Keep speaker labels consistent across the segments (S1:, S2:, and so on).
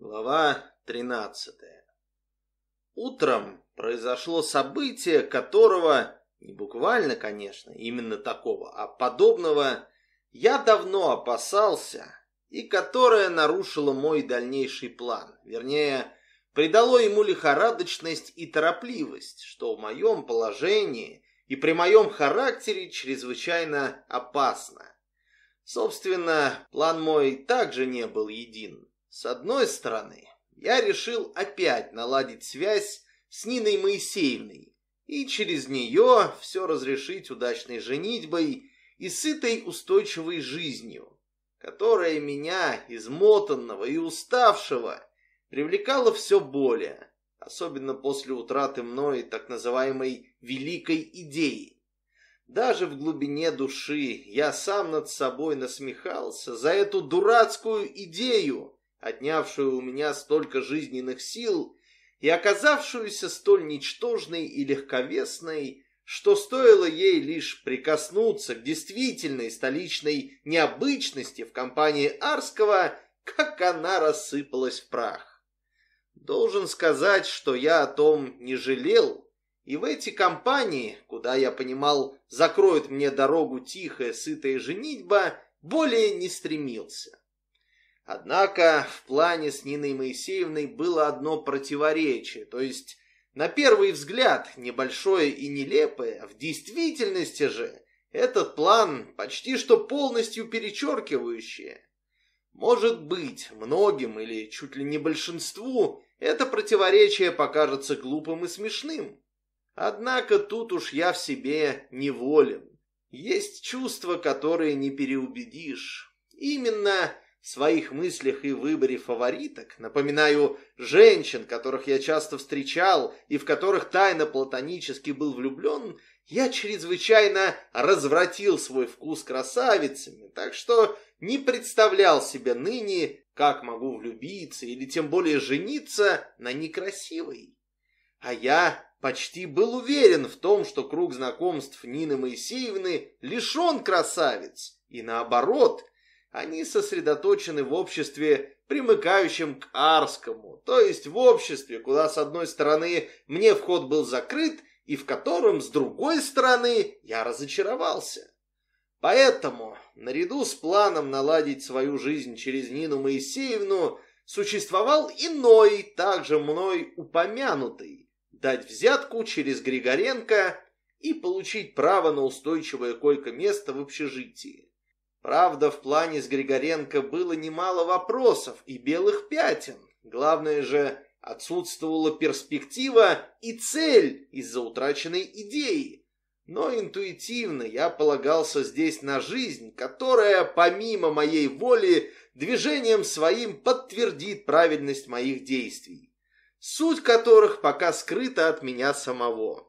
S1: Глава 13. Утром произошло событие, которого, не буквально, конечно, именно такого, а подобного, я давно опасался и которое нарушило мой дальнейший план, вернее, придало ему лихорадочность и торопливость, что в моем положении и при моем характере чрезвычайно опасно. Собственно, план мой также не был единым. С одной стороны, я решил опять наладить связь с Ниной Моисеевной и через нее все разрешить удачной женитьбой и сытой устойчивой жизнью, которая меня, измотанного и уставшего, привлекала все более, особенно после утраты мной так называемой «великой идеи». Даже в глубине души я сам над собой насмехался за эту дурацкую идею, отнявшую у меня столько жизненных сил и оказавшуюся столь ничтожной и легковесной, что стоило ей лишь прикоснуться к действительной столичной необычности в компании Арского, как она рассыпалась в прах. Должен сказать, что я о том не жалел, и в эти компании, куда, я понимал, закроет мне дорогу тихая, сытая женитьба, более не стремился. Однако в плане с Ниной Моисеевной было одно противоречие, то есть, на первый взгляд, небольшое и нелепое, а в действительности же, этот план почти что полностью перечеркивающее. Может быть, многим или чуть ли не большинству это противоречие покажется глупым и смешным. Однако тут уж я в себе неволен. Есть чувства, которые не переубедишь. Именно своих мыслях и выборе фавориток, напоминаю женщин, которых я часто встречал и в которых тайно платонически был влюблен, я чрезвычайно развратил свой вкус красавицами, так что не представлял себе ныне, как могу влюбиться или тем более жениться на некрасивой. А я почти был уверен в том, что круг знакомств Нины Моисеевны лишен красавиц, и наоборот – они сосредоточены в обществе, примыкающем к Арскому, то есть в обществе, куда с одной стороны мне вход был закрыт, и в котором, с другой стороны, я разочаровался. Поэтому, наряду с планом наладить свою жизнь через Нину Моисеевну, существовал иной, также мной упомянутый, дать взятку через Григоренко и получить право на устойчивое койко-место в общежитии. Правда, в плане с Григоренко было немало вопросов и белых пятен. Главное же, отсутствовала перспектива и цель из-за утраченной идеи. Но интуитивно я полагался здесь на жизнь, которая, помимо моей воли, движением своим подтвердит правильность моих действий, суть которых пока скрыта от меня самого.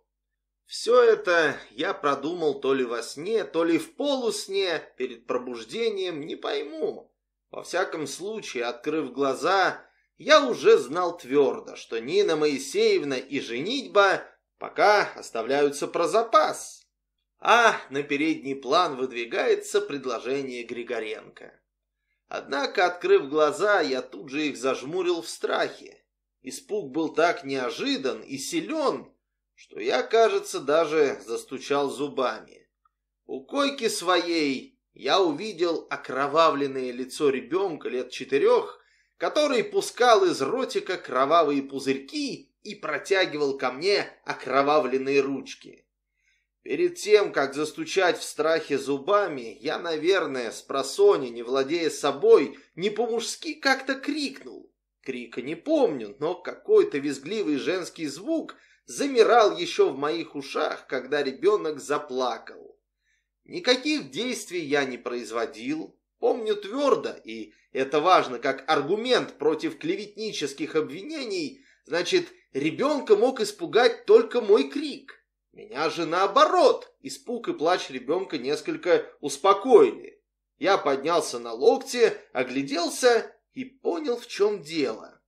S1: Все это я продумал то ли во сне, то ли в полусне, перед пробуждением, не пойму. Во всяком случае, открыв глаза, я уже знал твердо, что Нина Моисеевна и женитьба пока оставляются про запас. А на передний план выдвигается предложение Григоренко. Однако, открыв глаза, я тут же их зажмурил в страхе. Испуг был так неожидан и силен, что я, кажется, даже застучал зубами. У койки своей я увидел окровавленное лицо ребенка лет четырех, который пускал из ротика кровавые пузырьки и протягивал ко мне окровавленные ручки. Перед тем, как застучать в страхе зубами, я, наверное, с просони, не владея собой, не по-мужски как-то крикнул. Крика не помню, но какой-то визгливый женский звук — замирал еще в моих ушах, когда ребенок заплакал. Никаких действий я не производил, помню твердо, и это важно, как аргумент против клеветнических обвинений, значит, ребенка мог испугать только мой крик. Меня же наоборот, испуг и плач ребенка несколько успокоили. Я поднялся на локте, огляделся и понял, в чем дело.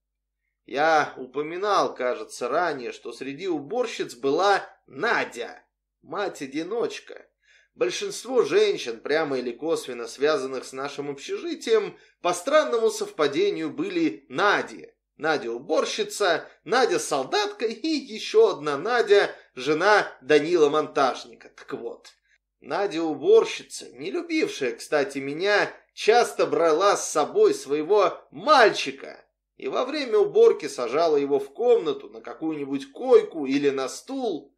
S1: Я упоминал, кажется, ранее, что среди уборщиц была Надя, мать-одиночка. Большинство женщин, прямо или косвенно связанных с нашим общежитием, по странному совпадению были Нади. Надя-уборщица, Надя-солдатка и еще одна Надя, жена Данила Монтажника. Так вот, Надя-уборщица, не любившая, кстати, меня, часто брала с собой своего мальчика, и во время уборки сажала его в комнату, на какую-нибудь койку или на стул.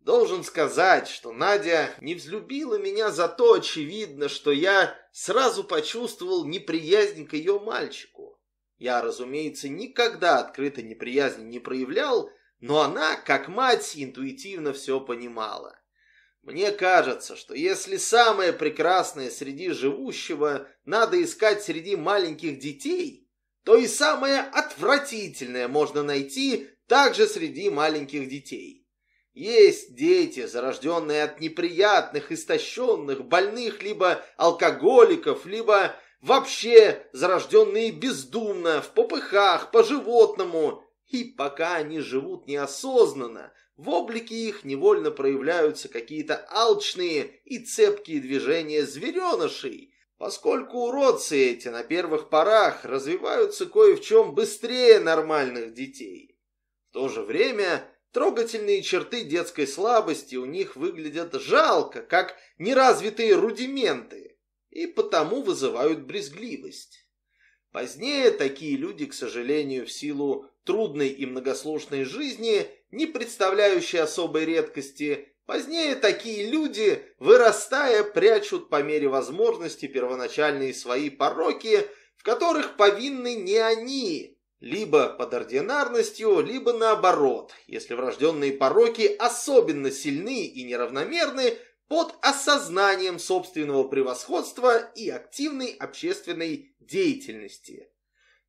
S1: Должен сказать, что Надя не взлюбила меня за то, очевидно, что я сразу почувствовал неприязнь к ее мальчику. Я, разумеется, никогда открыто неприязни не проявлял, но она, как мать, интуитивно все понимала. Мне кажется, что если самое прекрасное среди живущего надо искать среди маленьких детей – то и самое отвратительное можно найти также среди маленьких детей. Есть дети, зарожденные от неприятных, истощенных, больных либо алкоголиков, либо вообще зарожденные бездумно, в попыхах, по-животному. И пока они живут неосознанно, в облике их невольно проявляются какие-то алчные и цепкие движения зверенышей, Поскольку уродцы эти на первых порах развиваются кое в чем быстрее нормальных детей. В то же время трогательные черты детской слабости у них выглядят жалко, как неразвитые рудименты, и потому вызывают брезгливость. Позднее такие люди, к сожалению, в силу трудной и многосложной жизни, не представляющей особой редкости, Позднее такие люди, вырастая, прячут по мере возможности первоначальные свои пороки, в которых повинны не они, либо под ординарностью, либо наоборот, если врожденные пороки особенно сильны и неравномерны под осознанием собственного превосходства и активной общественной деятельности.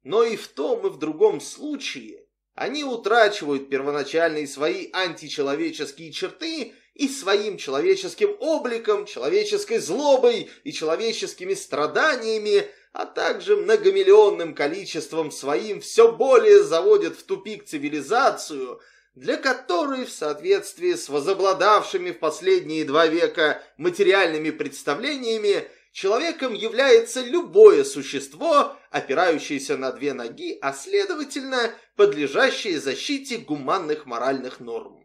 S1: Но и в том, и в другом случае они утрачивают первоначальные свои античеловеческие черты и своим человеческим обликом, человеческой злобой и человеческими страданиями, а также многомиллионным количеством своим все более заводит в тупик цивилизацию, для которой в соответствии с возобладавшими в последние два века материальными представлениями человеком является любое существо, опирающееся на две ноги, а следовательно, подлежащее защите гуманных моральных норм.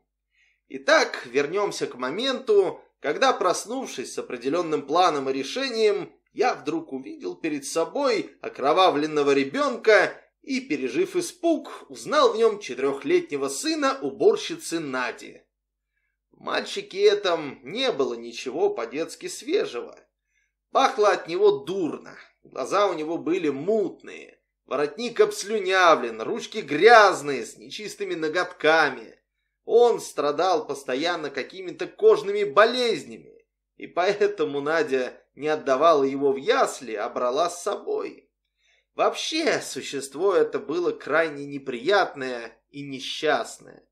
S1: Итак, вернемся к моменту, когда, проснувшись с определенным планом и решением, я вдруг увидел перед собой окровавленного ребенка и, пережив испуг, узнал в нем четырехлетнего сына уборщицы Нади. В мальчике этом не было ничего по-детски свежего. Пахло от него дурно, глаза у него были мутные, воротник обслюнявлен, ручки грязные, с нечистыми ноготками. Он страдал постоянно какими-то кожными болезнями, и поэтому Надя не отдавала его в ясли, а брала с собой. Вообще, существо это было крайне неприятное и несчастное,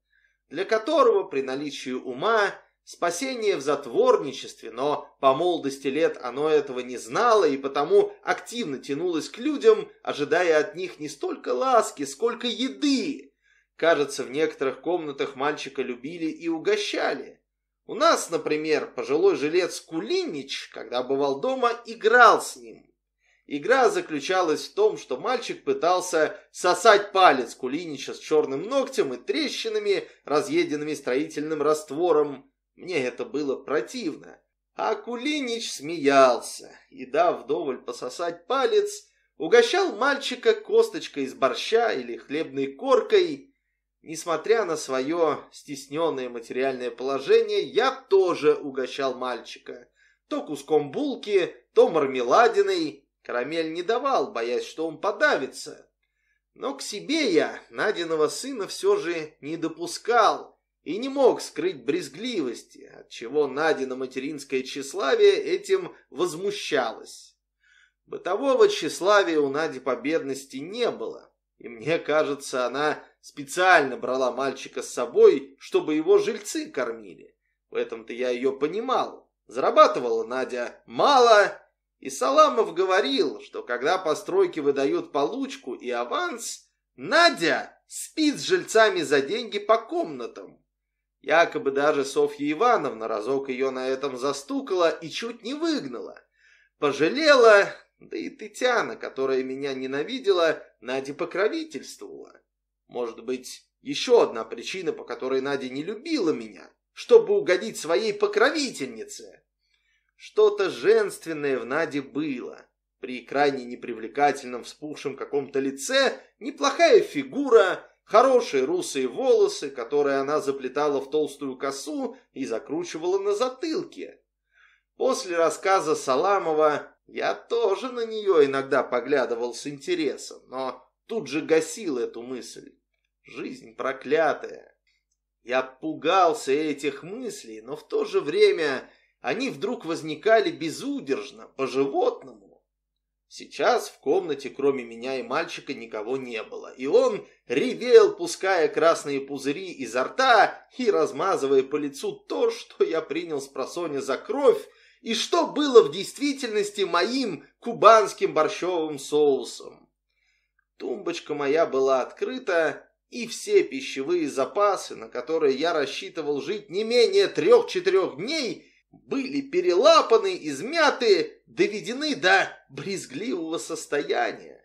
S1: для которого при наличии ума спасение в затворничестве, но по молодости лет оно этого не знало и потому активно тянулось к людям, ожидая от них не столько ласки, сколько еды, Кажется, в некоторых комнатах мальчика любили и угощали. У нас, например, пожилой жилец Кулинич, когда бывал дома, играл с ним. Игра заключалась в том, что мальчик пытался сосать палец Кулинича с черным ногтем и трещинами, разъеденными строительным раствором. Мне это было противно. А Кулинич смеялся и, дав вдоволь пососать палец, угощал мальчика косточкой из борща или хлебной коркой. Несмотря на свое стесненное материальное положение, я тоже угощал мальчика. То куском булки, то мармеладиной. Карамель не давал, боясь, что он подавится. Но к себе я Надиного сына все же не допускал и не мог скрыть брезгливости, отчего Надина материнское тщеславие этим возмущалось. Бытового тщеславия у Нади победности не было, и мне кажется, она Специально брала мальчика с собой, чтобы его жильцы кормили. В этом-то я ее понимал. Зарабатывала Надя мало, и Саламов говорил, что когда постройки выдают получку и аванс, Надя спит с жильцами за деньги по комнатам. Якобы даже Софья Ивановна разок ее на этом застукала и чуть не выгнала. Пожалела, да и Татьяна, которая меня ненавидела, Наде покровительствовала. Может быть, еще одна причина, по которой Надя не любила меня, чтобы угодить своей покровительнице. Что-то женственное в Наде было. При крайне непривлекательном вспухшем каком-то лице неплохая фигура, хорошие русые волосы, которые она заплетала в толстую косу и закручивала на затылке. После рассказа Саламова я тоже на нее иногда поглядывал с интересом, но тут же гасил эту мысль. Жизнь проклятая. Я пугался этих мыслей, но в то же время они вдруг возникали безудержно, по-животному. Сейчас в комнате кроме меня и мальчика никого не было, и он ревел, пуская красные пузыри изо рта и размазывая по лицу то, что я принял с просони за кровь, и что было в действительности моим кубанским борщовым соусом. Тумбочка моя была открыта, и все пищевые запасы, на которые я рассчитывал жить не менее трех-четырех дней, были перелапаны, измяты, доведены до брезгливого состояния.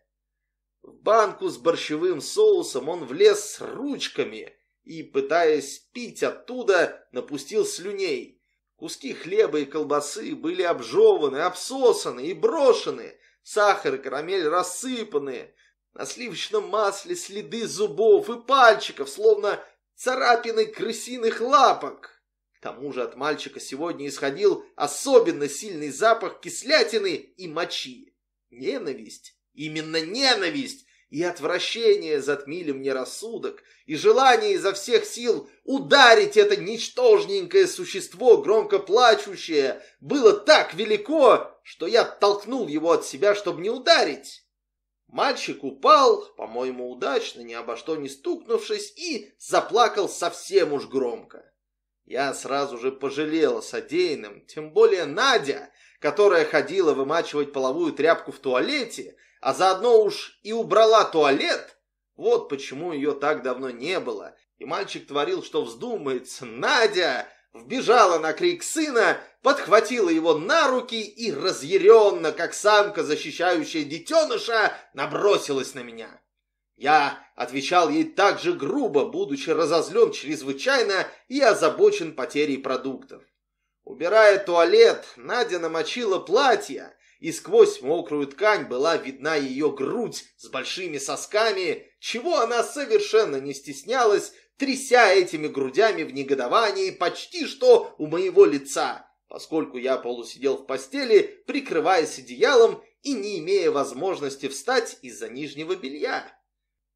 S1: В банку с борщевым соусом он влез с ручками и, пытаясь пить оттуда, напустил слюней. Куски хлеба и колбасы были обжеваны, обсосаны и брошены, сахар и карамель рассыпаны, на сливочном масле следы зубов и пальчиков, словно царапины крысиных лапок. К тому же от мальчика сегодня исходил особенно сильный запах кислятины и мочи. Ненависть, именно ненависть и отвращение затмили мне рассудок, и желание изо всех сил ударить это ничтожненькое существо, громко плачущее, было так велико, что я толкнул его от себя, чтобы не ударить. Мальчик упал, по-моему, удачно, ни обо что не стукнувшись, и заплакал совсем уж громко. Я сразу же пожалела о содеянном, тем более Надя, которая ходила вымачивать половую тряпку в туалете, а заодно уж и убрала туалет. Вот почему ее так давно не было. И мальчик творил, что вздумается. Надя вбежала на крик сына подхватила его на руки и разъяренно, как самка, защищающая детеныша, набросилась на меня. Я отвечал ей так же грубо, будучи разозлен чрезвычайно и озабочен потерей продуктов. Убирая туалет, Надя намочила платье, и сквозь мокрую ткань была видна ее грудь с большими сосками, чего она совершенно не стеснялась, тряся этими грудями в негодовании почти что у моего лица поскольку я полусидел в постели, прикрываясь одеялом и не имея возможности встать из-за нижнего белья.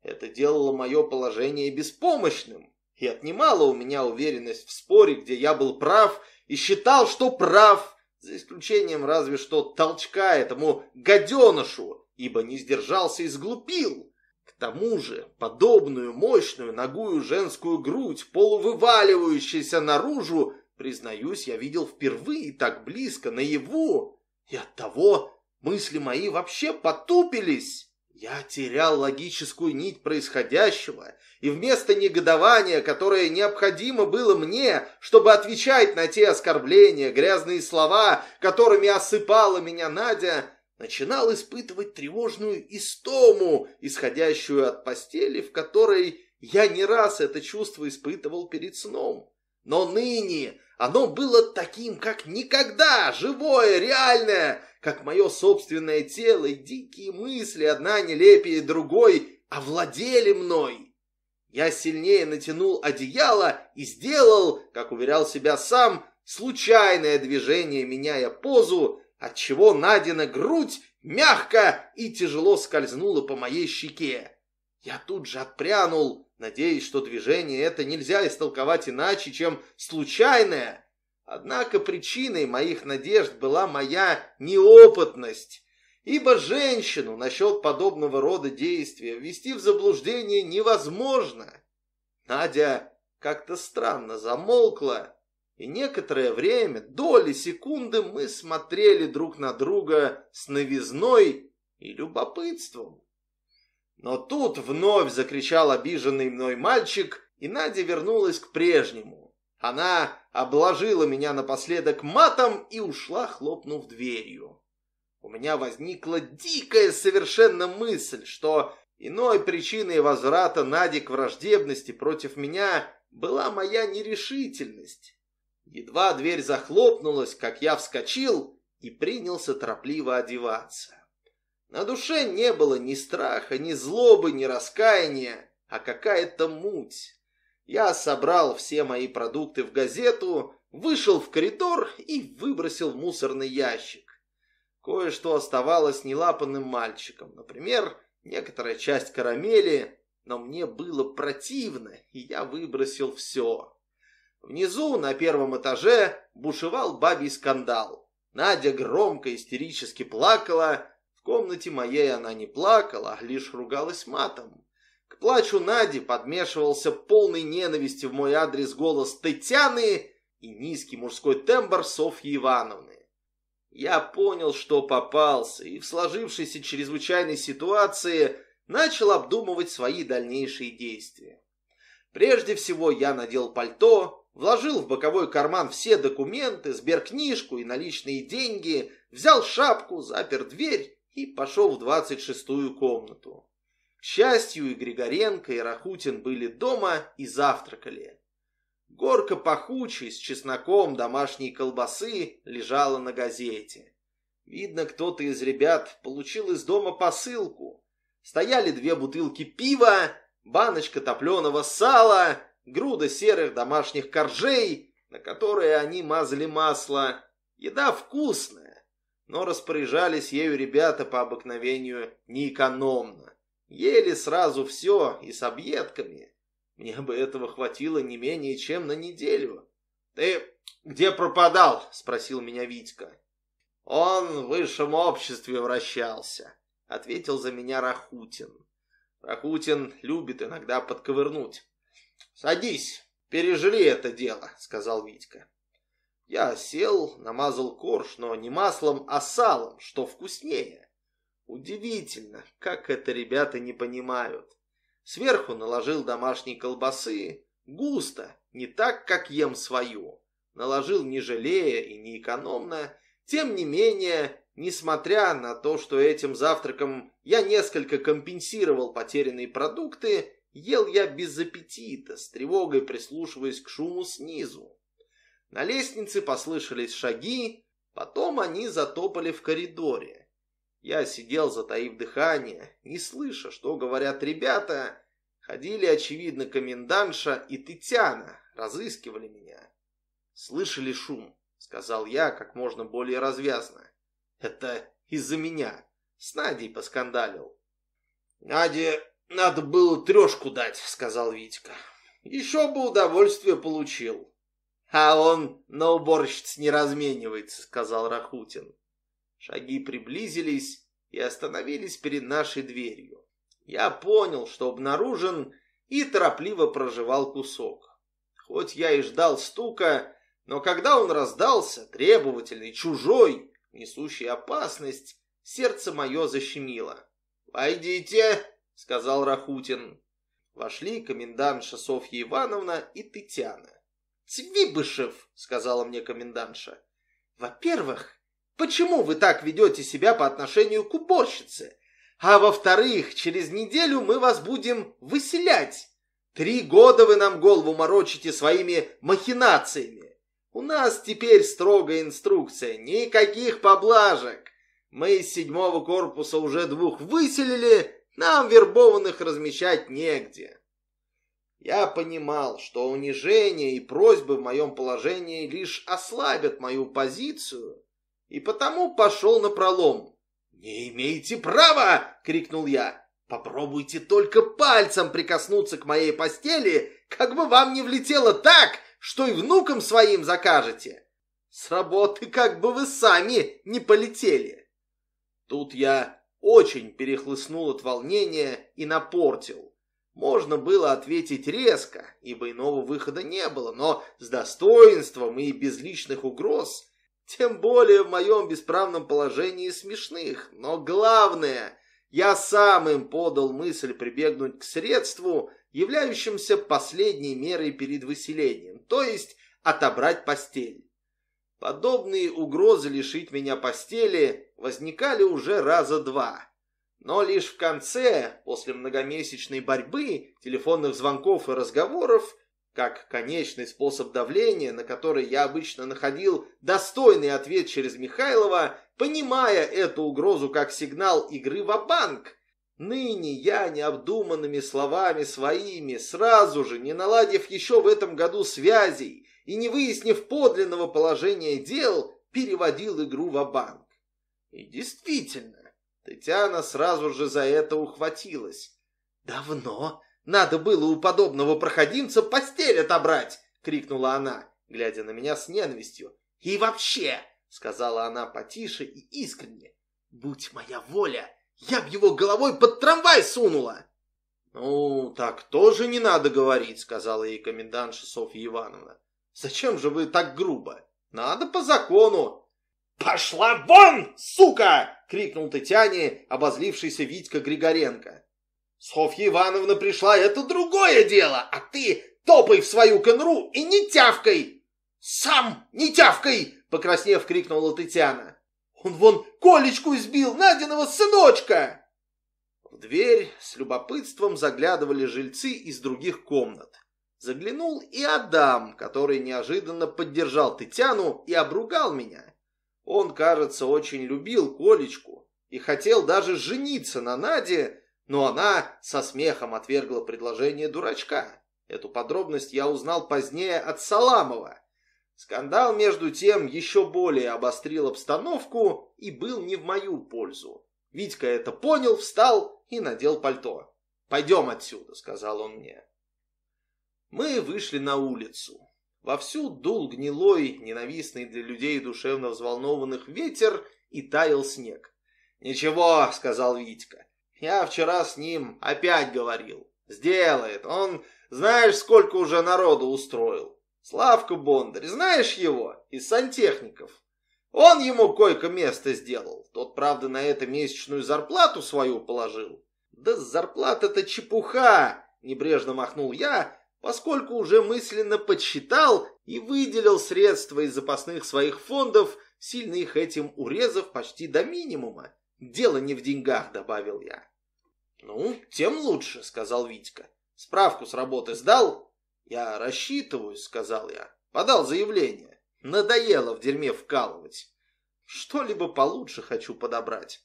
S1: Это делало мое положение беспомощным и отнимало у меня уверенность в споре, где я был прав и считал, что прав, за исключением разве что толчка этому гаденышу, ибо не сдержался и сглупил. К тому же подобную мощную ногую женскую грудь, полувываливающуюся наружу, Признаюсь, я видел впервые так близко, наяву, и оттого мысли мои вообще потупились. Я терял логическую нить происходящего, и вместо негодования, которое необходимо было мне, чтобы отвечать на те оскорбления, грязные слова, которыми осыпала меня Надя, начинал испытывать тревожную истому, исходящую от постели, в которой я не раз это чувство испытывал перед сном. Но ныне оно было таким, как никогда, живое, реальное, как мое собственное тело, и дикие мысли, одна нелепее другой, овладели мной. Я сильнее натянул одеяло и сделал, как уверял себя сам, случайное движение, меняя позу, отчего Надина грудь мягко и тяжело скользнула по моей щеке. Я тут же отпрянул, надеясь, что движение это нельзя истолковать иначе, чем случайное. Однако причиной моих надежд была моя неопытность, ибо женщину насчет подобного рода действия ввести в заблуждение невозможно. Надя как-то странно замолкла, и некоторое время, доли секунды, мы смотрели друг на друга с новизной и любопытством. Но тут вновь закричал обиженный мной мальчик, и Надя вернулась к прежнему. Она обложила меня напоследок матом и ушла, хлопнув дверью. У меня возникла дикая совершенно мысль, что иной причиной возврата Нади к враждебности против меня была моя нерешительность. Едва дверь захлопнулась, как я вскочил и принялся торопливо одеваться. На душе не было ни страха, ни злобы, ни раскаяния, а какая-то муть. Я собрал все мои продукты в газету, вышел в коридор и выбросил в мусорный ящик. Кое-что оставалось нелапанным мальчиком, например, некоторая часть карамели, но мне было противно, и я выбросил все. Внизу, на первом этаже, бушевал бабий скандал. Надя громко истерически плакала, комнате моей она не плакала, а лишь ругалась матом. К плачу Нади подмешивался полный ненависти в мой адрес голос Татьяны и низкий мужской тембр Софьи Ивановны. Я понял, что попался, и в сложившейся чрезвычайной ситуации начал обдумывать свои дальнейшие действия. Прежде всего я надел пальто, вложил в боковой карман все документы, сберкнижку и наличные деньги, взял шапку, запер дверь и пошел в двадцать шестую комнату. К счастью, и Григоренко, и Рахутин были дома и завтракали. Горка пахучей с чесноком домашней колбасы лежала на газете. Видно, кто-то из ребят получил из дома посылку. Стояли две бутылки пива, баночка топленого сала, груда серых домашних коржей, на которые они мазали масло. Еда вкусная но распоряжались ею ребята по обыкновению неэкономно. Ели сразу все и с объедками. Мне бы этого хватило не менее чем на неделю. «Ты где пропадал?» — спросил меня Витька. «Он в высшем обществе вращался», — ответил за меня Рахутин. Рахутин любит иногда подковырнуть. «Садись, пережили это дело», — сказал Витька. Я сел, намазал корж, но не маслом, а салом, что вкуснее. Удивительно, как это ребята не понимают. Сверху наложил домашние колбасы, густо, не так, как ем свою. Наложил не жалея и не экономно, тем не менее, несмотря на то, что этим завтраком я несколько компенсировал потерянные продукты, ел я без аппетита, с тревогой прислушиваясь к шуму снизу. На лестнице послышались шаги, потом они затопали в коридоре. Я сидел, затаив дыхание, не слыша, что говорят ребята. Ходили, очевидно, комендантша и Тетяна, разыскивали меня. «Слышали шум?» — сказал я как можно более развязно. «Это из-за меня. С Надей поскандалил». «Наде надо было трешку дать», — сказал Витька. «Еще бы удовольствие получил». «А он на уборщиц не разменивается», — сказал Рахутин. Шаги приблизились и остановились перед нашей дверью. Я понял, что обнаружен, и торопливо проживал кусок. Хоть я и ждал стука, но когда он раздался, требовательный, чужой, несущий опасность, сердце мое защемило. «Войдите!» — сказал Рахутин. Вошли комендантша Софья Ивановна и Татьяна. Цвибышев, сказала мне комендантша, — «во-первых, почему вы так ведете себя по отношению к уборщице? А во-вторых, через неделю мы вас будем выселять. Три года вы нам голову морочите своими махинациями. У нас теперь строгая инструкция, никаких поблажек. Мы из седьмого корпуса уже двух выселили, нам вербованных размещать негде». Я понимал, что унижение и просьбы в моем положении лишь ослабят мою позицию, и потому пошел на пролом. «Не имеете права!» — крикнул я. «Попробуйте только пальцем прикоснуться к моей постели, как бы вам не влетело так, что и внукам своим закажете. С работы как бы вы сами не полетели». Тут я очень перехлыстнул от волнения и напортил. Можно было ответить резко, ибо иного выхода не было, но с достоинством и без личных угроз, тем более в моем бесправном положении смешных. Но главное, я сам им подал мысль прибегнуть к средству, являющимся последней мерой перед выселением, то есть отобрать постель. Подобные угрозы лишить меня постели возникали уже раза два – но лишь в конце, после многомесячной борьбы, телефонных звонков и разговоров, как конечный способ давления, на который я обычно находил достойный ответ через Михайлова, понимая эту угрозу как сигнал игры в банк ныне я необдуманными словами своими, сразу же, не наладив еще в этом году связей и не выяснив подлинного положения дел, переводил игру в банк И действительно, Татьяна сразу же за это ухватилась. «Давно? Надо было у подобного проходимца постель отобрать!» — крикнула она, глядя на меня с ненавистью. «И вообще!» — сказала она потише и искренне. «Будь моя воля, я б его головой под трамвай сунула!» «Ну, так тоже не надо говорить», — сказала ей комендант Софья Ивановна. «Зачем же вы так грубо? Надо по закону, «Пошла вон, сука!» — крикнул Татьяне обозлившийся Витька Григоренко. «Софья Ивановна пришла, это другое дело, а ты топай в свою конру и не тявкой!» «Сам не тявкой!» — покраснев, крикнула Татьяна. «Он вон Колечку избил, Надиного сыночка!» В дверь с любопытством заглядывали жильцы из других комнат. Заглянул и Адам, который неожиданно поддержал Татьяну и обругал меня. Он, кажется, очень любил Колечку и хотел даже жениться на Наде, но она со смехом отвергла предложение дурачка. Эту подробность я узнал позднее от Саламова. Скандал, между тем, еще более обострил обстановку и был не в мою пользу. Витька это понял, встал и надел пальто. «Пойдем отсюда», — сказал он мне. Мы вышли на улицу. Вовсю дул гнилой, ненавистный для людей душевно взволнованных ветер и таял снег. «Ничего», — сказал Витька, — «я вчера с ним опять говорил. Сделает. Он, знаешь, сколько уже народу устроил. Славка Бондарь, знаешь его? Из сантехников. Он ему койко-место сделал. Тот, правда, на это месячную зарплату свою положил. Да зарплата-то чепуха, небрежно махнул я, поскольку уже мысленно подсчитал и выделил средства из запасных своих фондов, сильно их этим урезав почти до минимума. «Дело не в деньгах», — добавил я. «Ну, тем лучше», — сказал Витька. «Справку с работы сдал?» «Я рассчитываю, сказал я. «Подал заявление. Надоело в дерьме вкалывать. Что-либо получше хочу подобрать».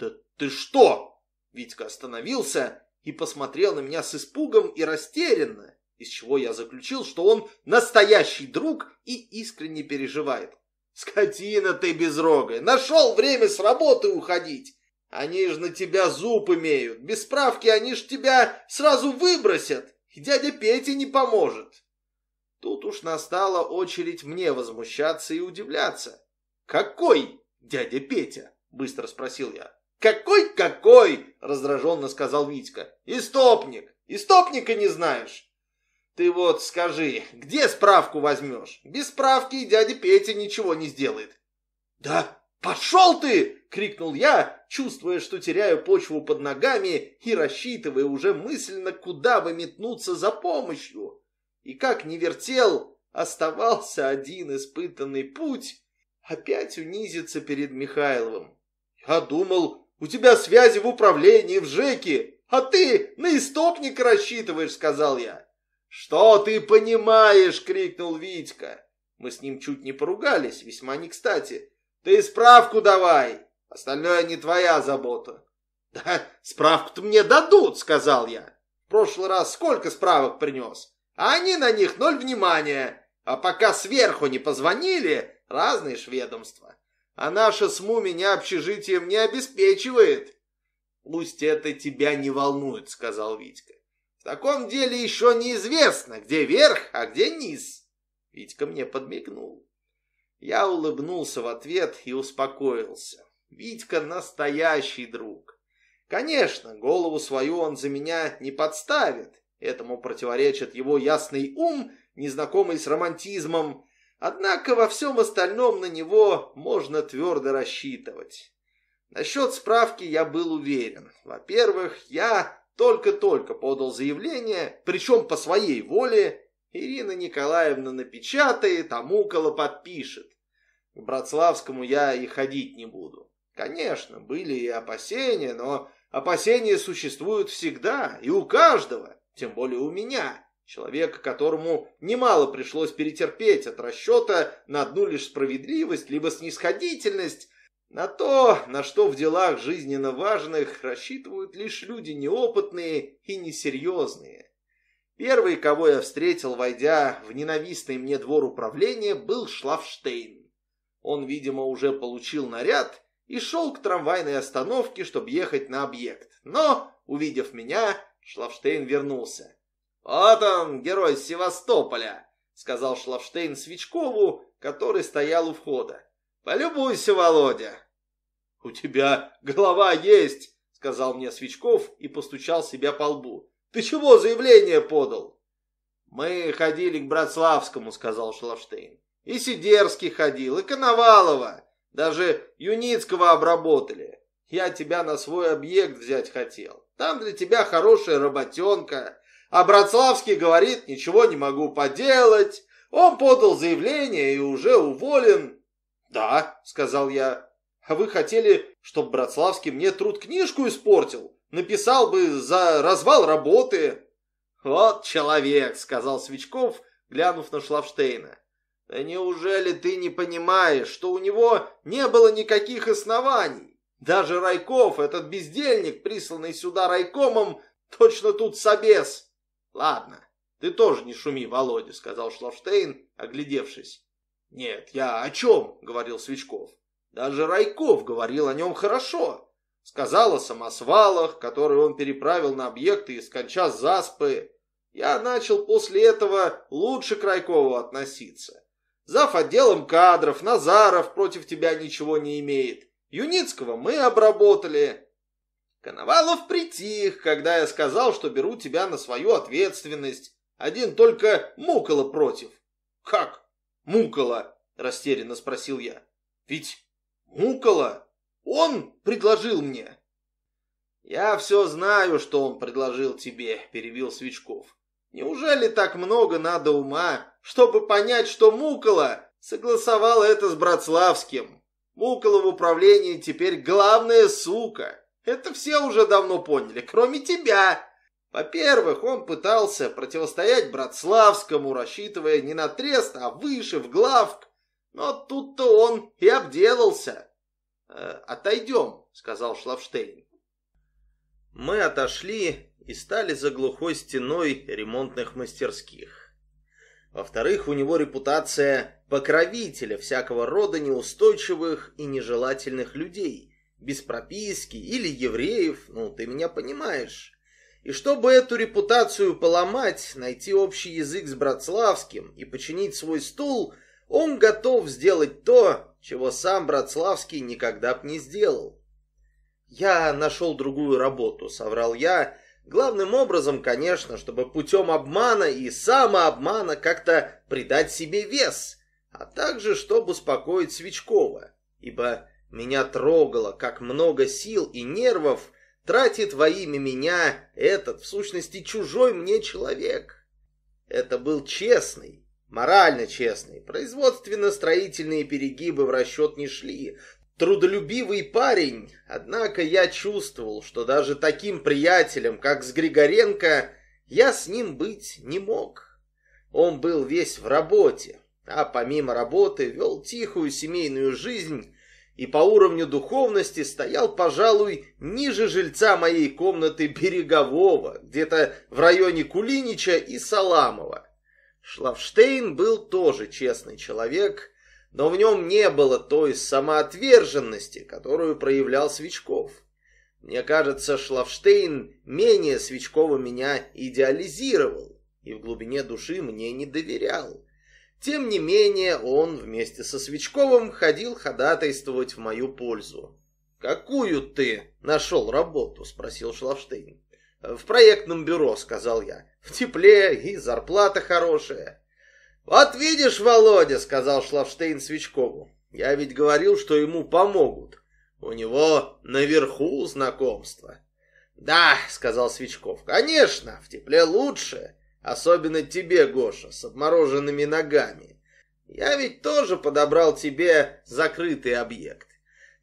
S1: «Да ты что?» Витька остановился и посмотрел на меня с испугом и растерянно из чего я заключил, что он настоящий друг и искренне переживает. Скотина ты безрогая, нашел время с работы уходить. Они ж на тебя зуб имеют, без справки они ж тебя сразу выбросят, и дядя Петя не поможет. Тут уж настала очередь мне возмущаться и удивляться. «Какой дядя Петя?» — быстро спросил я. «Какой-какой?» — раздраженно сказал Витька. «Истопник! Истопника не знаешь! Ты вот скажи, где справку возьмешь? Без справки дядя Петя ничего не сделает. Да пошел ты! Крикнул я, чувствуя, что теряю почву под ногами и рассчитывая уже мысленно, куда бы метнуться за помощью. И как не вертел, оставался один испытанный путь опять унизиться перед Михайловым. Я думал, у тебя связи в управлении, в ЖЭКе, а ты на истопник рассчитываешь, сказал я. «Что ты понимаешь?» — крикнул Витька. Мы с ним чуть не поругались, весьма не кстати. «Ты справку давай! Остальное не твоя забота». «Да справку-то мне дадут!» — сказал я. «В прошлый раз сколько справок принес? А они на них ноль внимания. А пока сверху не позвонили, разные ж ведомства. А наша СМУ меня общежитием не обеспечивает». «Пусть это тебя не волнует», — сказал Витька таком деле еще неизвестно, где верх, а где низ. Витька мне подмигнул. Я улыбнулся в ответ и успокоился. Витька настоящий друг. Конечно, голову свою он за меня не подставит. Этому противоречит его ясный ум, незнакомый с романтизмом. Однако во всем остальном на него можно твердо рассчитывать. Насчет справки я был уверен. Во-первых, я только-только подал заявление, причем по своей воле, Ирина Николаевна напечатает, а Мукола подпишет. К Братславскому я и ходить не буду. Конечно, были и опасения, но опасения существуют всегда, и у каждого, тем более у меня, человека, которому немало пришлось перетерпеть от расчета на одну лишь справедливость, либо снисходительность, на то, на что в делах жизненно важных рассчитывают лишь люди неопытные и несерьезные. Первый, кого я встретил, войдя в ненавистный мне двор управления, был Шлафштейн. Он, видимо, уже получил наряд и шел к трамвайной остановке, чтобы ехать на объект. Но, увидев меня, Шлафштейн вернулся. «Вот он, герой Севастополя!» — сказал Шлафштейн Свечкову, который стоял у входа. Полюбуйся, Володя. У тебя голова есть, сказал мне Свечков и постучал себя по лбу. Ты чего заявление подал? Мы ходили к Братславскому, сказал Шлафштейн. И Сидерский ходил, и Коновалова. Даже Юницкого обработали. Я тебя на свой объект взять хотел. Там для тебя хорошая работенка. А Братславский говорит, ничего не могу поделать. Он подал заявление и уже уволен. «Да», — сказал я. «А вы хотели, чтобы Братславский мне труд книжку испортил? Написал бы за развал работы». «Вот человек», — сказал Свечков, глянув на Шлавштейна. «Да неужели ты не понимаешь, что у него не было никаких оснований? Даже Райков, этот бездельник, присланный сюда райкомом, точно тут собес». «Ладно, ты тоже не шуми, Володя», — сказал Шлавштейн, оглядевшись. Нет, я о чем, говорил Свечков. Даже Райков говорил о нем хорошо. Сказал о самосвалах, которые он переправил на объекты из конча Заспы. Я начал после этого лучше к Райкову относиться. Зав отделом кадров, Назаров против тебя ничего не имеет. Юницкого мы обработали. Коновалов притих, когда я сказал, что беру тебя на свою ответственность. Один только Мукола против. Как? Мукола?» – растерянно спросил я. «Ведь Мукола? Он предложил мне!» «Я все знаю, что он предложил тебе», – перебил Свечков. «Неужели так много надо ума, чтобы понять, что Мукола согласовал это с Братславским? Мукола в управлении теперь главная сука. Это все уже давно поняли, кроме тебя!» Во-первых, он пытался противостоять Братславскому, рассчитывая не на трест, а выше, в главк. Но тут-то он и обделался. «Э, «Отойдем», — сказал Шлавштейн. Мы отошли и стали за глухой стеной ремонтных мастерских. Во-вторых, у него репутация покровителя всякого рода неустойчивых и нежелательных людей, без прописки или евреев, ну, ты меня понимаешь. И чтобы эту репутацию поломать, найти общий язык с Братславским и починить свой стул, он готов сделать то, чего сам Братславский никогда б не сделал. «Я нашел другую работу», — соврал я, главным образом, конечно, чтобы путем обмана и самообмана как-то придать себе вес, а также чтобы успокоить Свечкова, ибо меня трогало, как много сил и нервов тратит во имя меня этот, в сущности, чужой мне человек. Это был честный, морально честный. Производственно-строительные перегибы в расчет не шли. Трудолюбивый парень, однако я чувствовал, что даже таким приятелем, как с Григоренко, я с ним быть не мог. Он был весь в работе, а помимо работы вел тихую семейную жизнь и по уровню духовности стоял, пожалуй, ниже жильца моей комнаты Берегового, где-то в районе Кулинича и Саламова. Шлавштейн был тоже честный человек, но в нем не было той самоотверженности, которую проявлял Свечков. Мне кажется, Шлавштейн менее Свечкова меня идеализировал и в глубине души мне не доверял. Тем не менее, он вместе со Свечковым ходил ходатайствовать в мою пользу. «Какую ты нашел работу?» — спросил Шлавштейн. «В проектном бюро», — сказал я. «В тепле и зарплата хорошая». «Вот видишь, Володя», — сказал Шлавштейн Свечкову. «Я ведь говорил, что ему помогут. У него наверху знакомство». «Да», — сказал Свечков, — «конечно, в тепле лучше. Особенно тебе, Гоша, с обмороженными ногами. Я ведь тоже подобрал тебе закрытый объект.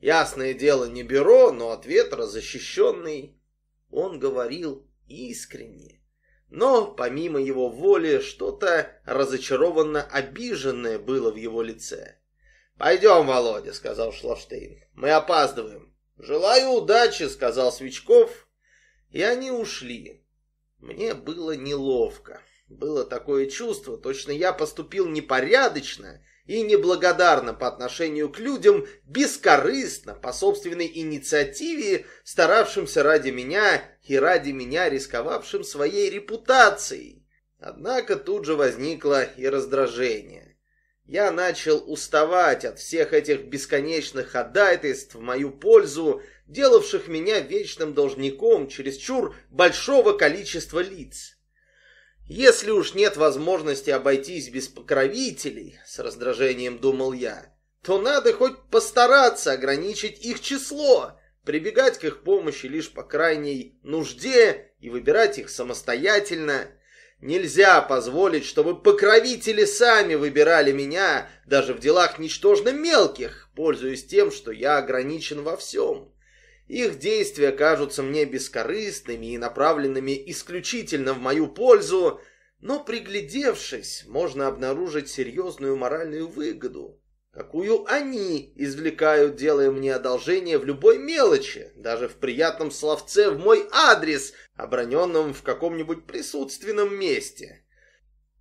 S1: Ясное дело, не бюро, но от ветра защищенный. Он говорил искренне. Но, помимо его воли, что-то разочарованно обиженное было в его лице. «Пойдем, Володя», — сказал Шлафштейн. «Мы опаздываем». «Желаю удачи», — сказал Свечков. И они ушли. Мне было неловко. Было такое чувство, точно я поступил непорядочно и неблагодарно по отношению к людям, бескорыстно, по собственной инициативе, старавшимся ради меня и ради меня рисковавшим своей репутацией. Однако тут же возникло и раздражение. Я начал уставать от всех этих бесконечных ходатайств в мою пользу делавших меня вечным должником чересчур большого количества лиц. «Если уж нет возможности обойтись без покровителей», — с раздражением думал я, «то надо хоть постараться ограничить их число, прибегать к их помощи лишь по крайней нужде и выбирать их самостоятельно. Нельзя позволить, чтобы покровители сами выбирали меня, даже в делах ничтожно мелких, пользуясь тем, что я ограничен во всем». Их действия кажутся мне бескорыстными и направленными исключительно в мою пользу, но приглядевшись, можно обнаружить серьезную моральную выгоду, какую они извлекают, делая мне одолжение в любой мелочи, даже в приятном словце в мой адрес, оброненном в каком-нибудь присутственном месте.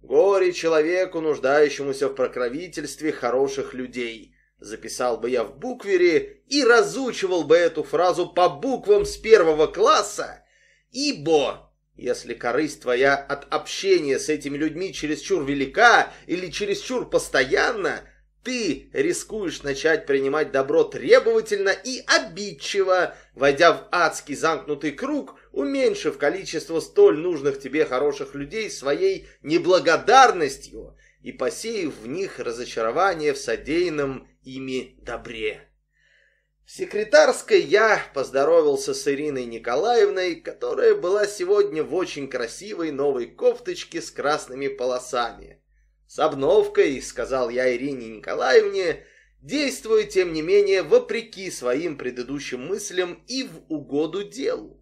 S1: Горе человеку, нуждающемуся в прокровительстве хороших людей. Записал бы я в буквере и разучивал бы эту фразу по буквам с первого класса, ибо если корысть твоя от общения с этими людьми чересчур велика или чересчур постоянно, ты рискуешь начать принимать добро требовательно и обидчиво, войдя в адский замкнутый круг, уменьшив количество столь нужных тебе хороших людей своей неблагодарностью и посеяв в них разочарование в содеянном ими добре. В секретарской я поздоровался с Ириной Николаевной, которая была сегодня в очень красивой новой кофточке с красными полосами. «С обновкой», — сказал я Ирине Николаевне, действуя, тем не менее, вопреки своим предыдущим мыслям и в угоду делу.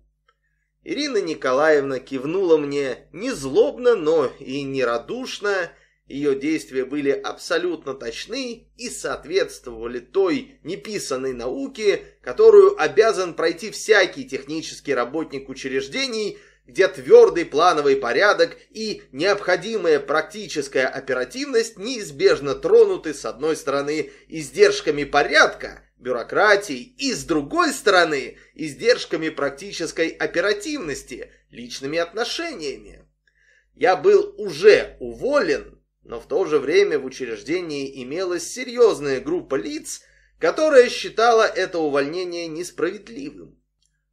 S1: Ирина Николаевна кивнула мне не злобно, но и нерадушно, ее действия были абсолютно точны и соответствовали той неписанной науке, которую обязан пройти всякий технический работник учреждений, где твердый плановый порядок и необходимая практическая оперативность неизбежно тронуты с одной стороны издержками порядка, бюрократии и, с другой стороны, издержками практической оперативности, личными отношениями. Я был уже уволен но в то же время в учреждении имелась серьезная группа лиц, которая считала это увольнение несправедливым.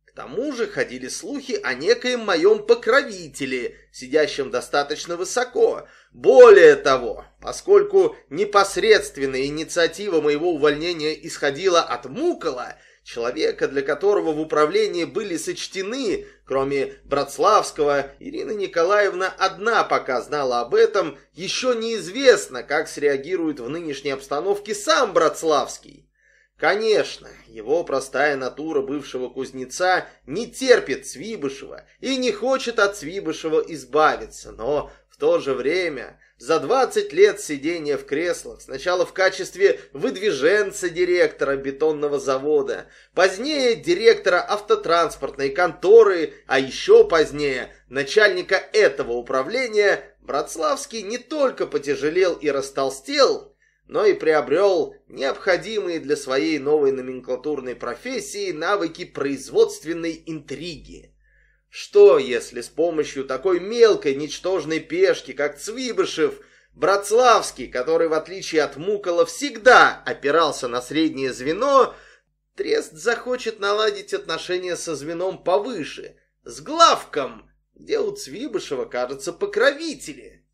S1: К тому же ходили слухи о некоем моем покровителе, сидящем достаточно высоко. Более того, поскольку непосредственная инициатива моего увольнения исходила от Мукола, человека, для которого в управлении были сочтены Кроме Братславского, Ирина Николаевна одна пока знала об этом, еще неизвестно, как среагирует в нынешней обстановке сам Братславский. Конечно, его простая натура бывшего кузнеца не терпит Свибышева и не хочет от Свибышева избавиться, но в то же время за 20 лет сидения в креслах, сначала в качестве выдвиженца директора бетонного завода, позднее директора автотранспортной конторы, а еще позднее начальника этого управления, Братславский не только потяжелел и растолстел, но и приобрел необходимые для своей новой номенклатурной профессии навыки производственной интриги. Что, если с помощью такой мелкой, ничтожной пешки, как Цвибышев, Братславский, который, в отличие от Мукола, всегда опирался на среднее звено, Трест захочет наладить отношения со звеном повыше, с главком, где у Цвибышева, кажется, покровители.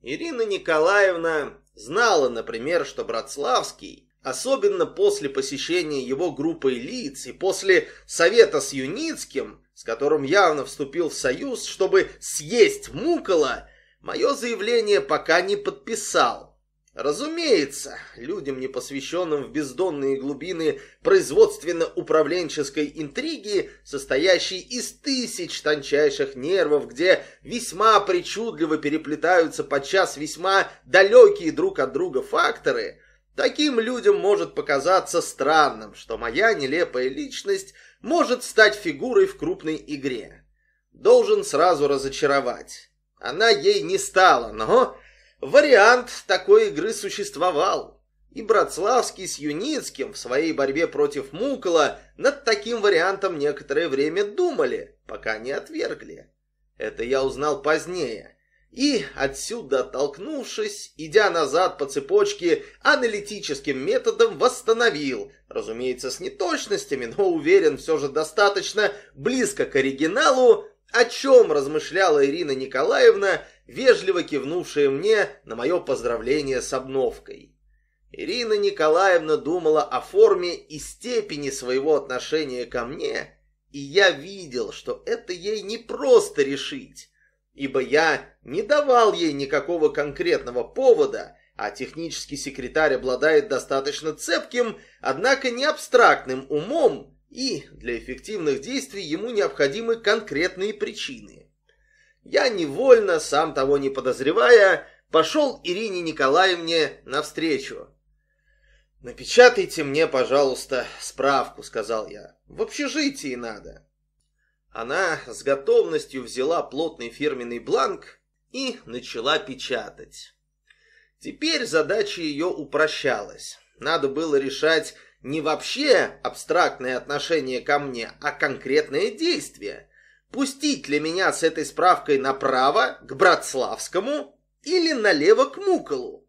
S1: Ирина Николаевна знала, например, что Братславский, особенно после посещения его группой лиц и после совета с Юницким, с которым явно вступил в союз, чтобы съесть Мукола, мое заявление пока не подписал. Разумеется, людям, не посвященным в бездонные глубины производственно-управленческой интриги, состоящей из тысяч тончайших нервов, где весьма причудливо переплетаются подчас весьма далекие друг от друга факторы, таким людям может показаться странным, что моя нелепая личность – может стать фигурой в крупной игре. Должен сразу разочаровать. Она ей не стала, но вариант такой игры существовал. И Братславский с Юницким в своей борьбе против Мукола над таким вариантом некоторое время думали, пока не отвергли. Это я узнал позднее. И отсюда толкнувшись, идя назад по цепочке, аналитическим методом восстановил, разумеется, с неточностями, но уверен все же достаточно, близко к оригиналу, о чем размышляла Ирина Николаевна, вежливо кивнувшая мне на мое поздравление с обновкой. Ирина Николаевна думала о форме и степени своего отношения ко мне, и я видел, что это ей не просто решить ибо я не давал ей никакого конкретного повода, а технический секретарь обладает достаточно цепким, однако не абстрактным умом, и для эффективных действий ему необходимы конкретные причины. Я невольно, сам того не подозревая, пошел Ирине Николаевне навстречу. «Напечатайте мне, пожалуйста, справку», — сказал я. «В общежитии надо». Она с готовностью взяла плотный фирменный бланк и начала печатать. Теперь задача ее упрощалась. Надо было решать не вообще абстрактное отношение ко мне, а конкретное действие. Пустить ли меня с этой справкой направо к Братславскому или налево к Муколу?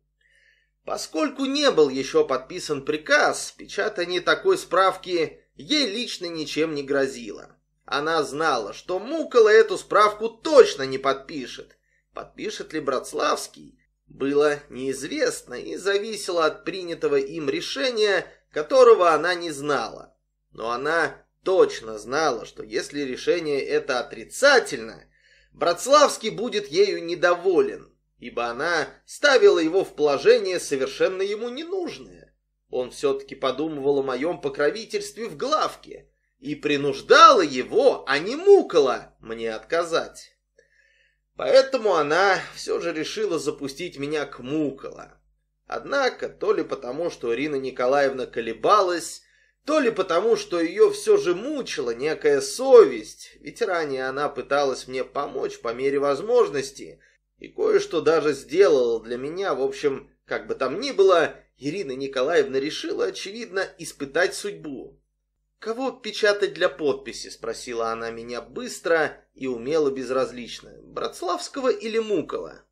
S1: Поскольку не был еще подписан приказ, печатание такой справки ей лично ничем не грозило. Она знала, что Мукола эту справку точно не подпишет. Подпишет ли Братславский, было неизвестно и зависело от принятого им решения, которого она не знала. Но она точно знала, что если решение это отрицательно, Братславский будет ею недоволен, ибо она ставила его в положение совершенно ему ненужное. Он все-таки подумывал о моем покровительстве в главке, и принуждала его, а не мукала, мне отказать. Поэтому она все же решила запустить меня к мукала. Однако, то ли потому, что Ирина Николаевна колебалась, то ли потому, что ее все же мучила некая совесть, ведь ранее она пыталась мне помочь по мере возможности и кое-что даже сделала для меня, в общем, как бы там ни было, Ирина Николаевна решила, очевидно, испытать судьбу. «Кого печатать для подписи?» — спросила она меня быстро и умело безразлично. «Братславского или Мукола?»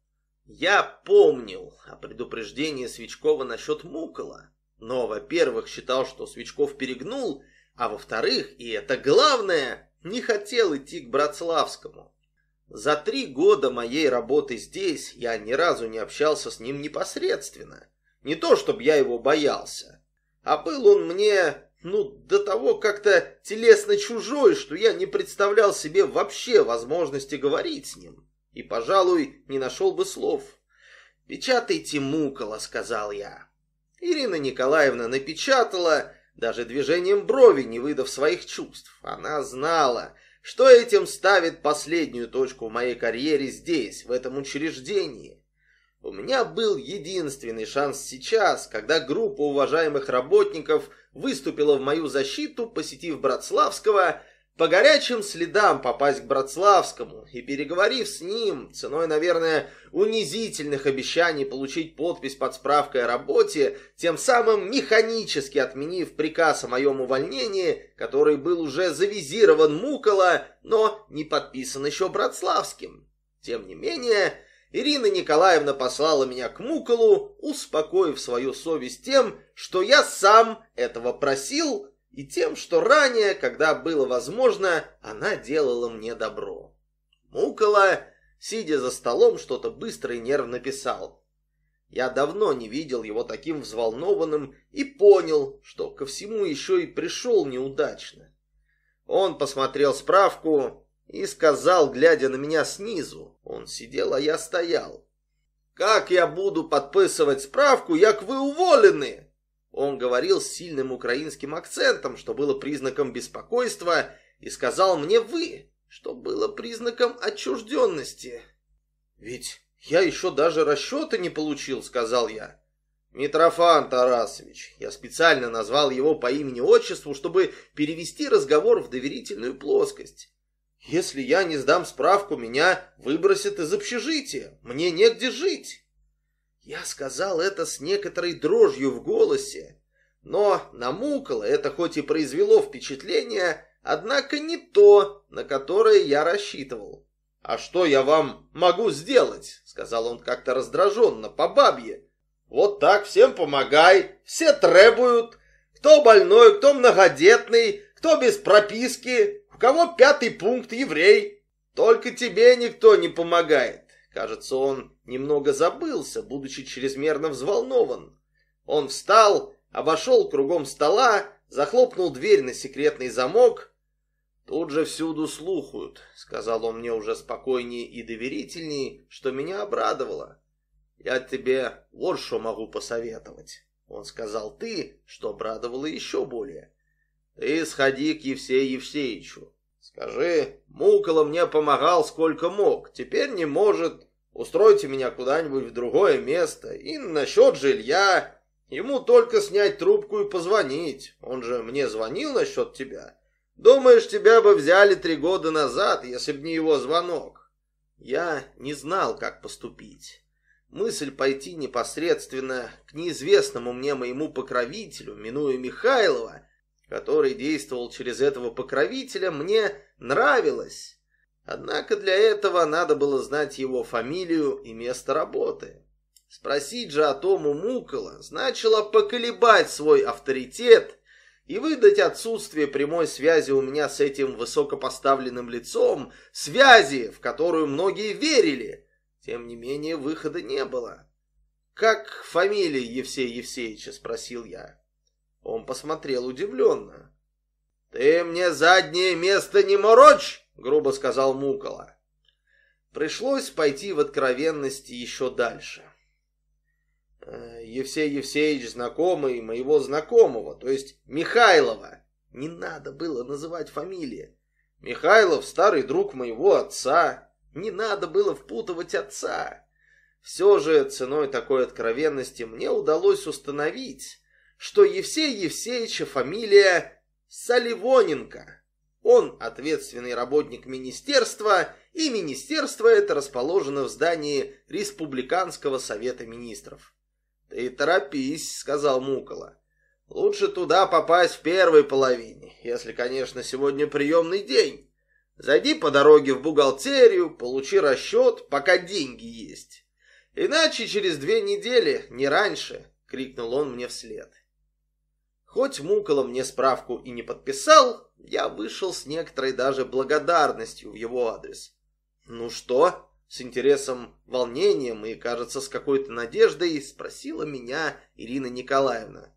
S1: Я помнил о предупреждении Свечкова насчет Мукола, но, во-первых, считал, что Свечков перегнул, а во-вторых, и это главное, не хотел идти к Братславскому. За три года моей работы здесь я ни разу не общался с ним непосредственно. Не то, чтобы я его боялся. А был он мне ну, до того как-то телесно чужой, что я не представлял себе вообще возможности говорить с ним. И, пожалуй, не нашел бы слов. «Печатайте мукола», — сказал я. Ирина Николаевна напечатала, даже движением брови не выдав своих чувств. Она знала, что этим ставит последнюю точку в моей карьере здесь, в этом учреждении. У меня был единственный шанс сейчас, когда группа уважаемых работников выступила в мою защиту, посетив Братславского, по горячим следам попасть к Братславскому и, переговорив с ним, ценой, наверное, унизительных обещаний получить подпись под справкой о работе, тем самым механически отменив приказ о моем увольнении, который был уже завизирован Мукола, но не подписан еще Братславским. Тем не менее, Ирина Николаевна послала меня к Муколу, успокоив свою совесть тем, что я сам этого просил, и тем, что ранее, когда было возможно, она делала мне добро. Мукола, сидя за столом, что-то быстро и нервно писал. Я давно не видел его таким взволнованным и понял, что ко всему еще и пришел неудачно. Он посмотрел справку, и сказал, глядя на меня снизу. Он сидел, а я стоял. «Как я буду подписывать справку, як вы уволены?» Он говорил с сильным украинским акцентом, что было признаком беспокойства, и сказал мне «вы», что было признаком отчужденности. «Ведь я еще даже расчета не получил», — сказал я. «Митрофан Тарасович». Я специально назвал его по имени-отчеству, чтобы перевести разговор в доверительную плоскость. Если я не сдам справку, меня выбросят из общежития. Мне негде жить. Я сказал это с некоторой дрожью в голосе, но на Мукола это хоть и произвело впечатление, однако не то, на которое я рассчитывал. «А что я вам могу сделать?» — сказал он как-то раздраженно, по бабье. «Вот так всем помогай, все требуют. Кто больной, кто многодетный, кто без прописки. У кого пятый пункт еврей? Только тебе никто не помогает. Кажется, он немного забылся, будучи чрезмерно взволнован. Он встал, обошел кругом стола, захлопнул дверь на секретный замок. «Тут же всюду слухают», — сказал он мне уже спокойнее и доверительнее, что меня обрадовало. «Я тебе вот что могу посоветовать», — он сказал ты, что обрадовало еще более. Ты сходи к Евсею Евсеевичу. Скажи, Мукола мне помогал сколько мог, теперь не может. Устройте меня куда-нибудь в другое место. И насчет жилья, ему только снять трубку и позвонить. Он же мне звонил насчет тебя. Думаешь, тебя бы взяли три года назад, если б не его звонок? Я не знал, как поступить. Мысль пойти непосредственно к неизвестному мне моему покровителю, минуя Михайлова, который действовал через этого покровителя, мне нравилось. Однако для этого надо было знать его фамилию и место работы. Спросить же о том у Мукола значило поколебать свой авторитет и выдать отсутствие прямой связи у меня с этим высокопоставленным лицом, связи, в которую многие верили. Тем не менее, выхода не было. «Как фамилия Евсея Евсеевича?» – спросил я. Он посмотрел удивленно. «Ты мне заднее место не морочь!» — грубо сказал Мукола. Пришлось пойти в откровенности еще дальше. Э, Евсей Евсеевич знакомый моего знакомого, то есть Михайлова. Не надо было называть фамилии. Михайлов старый друг моего отца. Не надо было впутывать отца. Все же ценой такой откровенности мне удалось установить, что Евсей Евсеевича фамилия Соливоненко. Он ответственный работник министерства, и министерство это расположено в здании Республиканского совета министров. «Ты торопись», — сказал Мукола. «Лучше туда попасть в первой половине, если, конечно, сегодня приемный день. Зайди по дороге в бухгалтерию, получи расчет, пока деньги есть. Иначе через две недели, не раньше», — крикнул он мне вслед. Хоть Мукола мне справку и не подписал, я вышел с некоторой даже благодарностью в его адрес. «Ну что?» — с интересом, волнением и, кажется, с какой-то надеждой спросила меня Ирина Николаевна.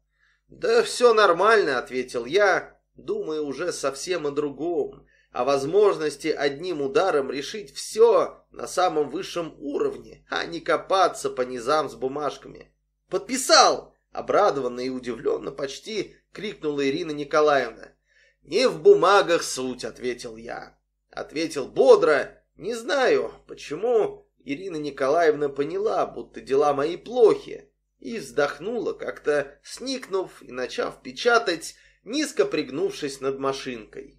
S1: «Да все нормально», — ответил я, думая уже совсем о другом, о возможности одним ударом решить все на самом высшем уровне, а не копаться по низам с бумажками. «Подписал!» Обрадованно и удивленно почти крикнула Ирина Николаевна. «Не в бумагах суть», — ответил я. Ответил бодро. «Не знаю, почему Ирина Николаевна поняла, будто дела мои плохи». И вздохнула, как-то сникнув и начав печатать, низко пригнувшись над машинкой.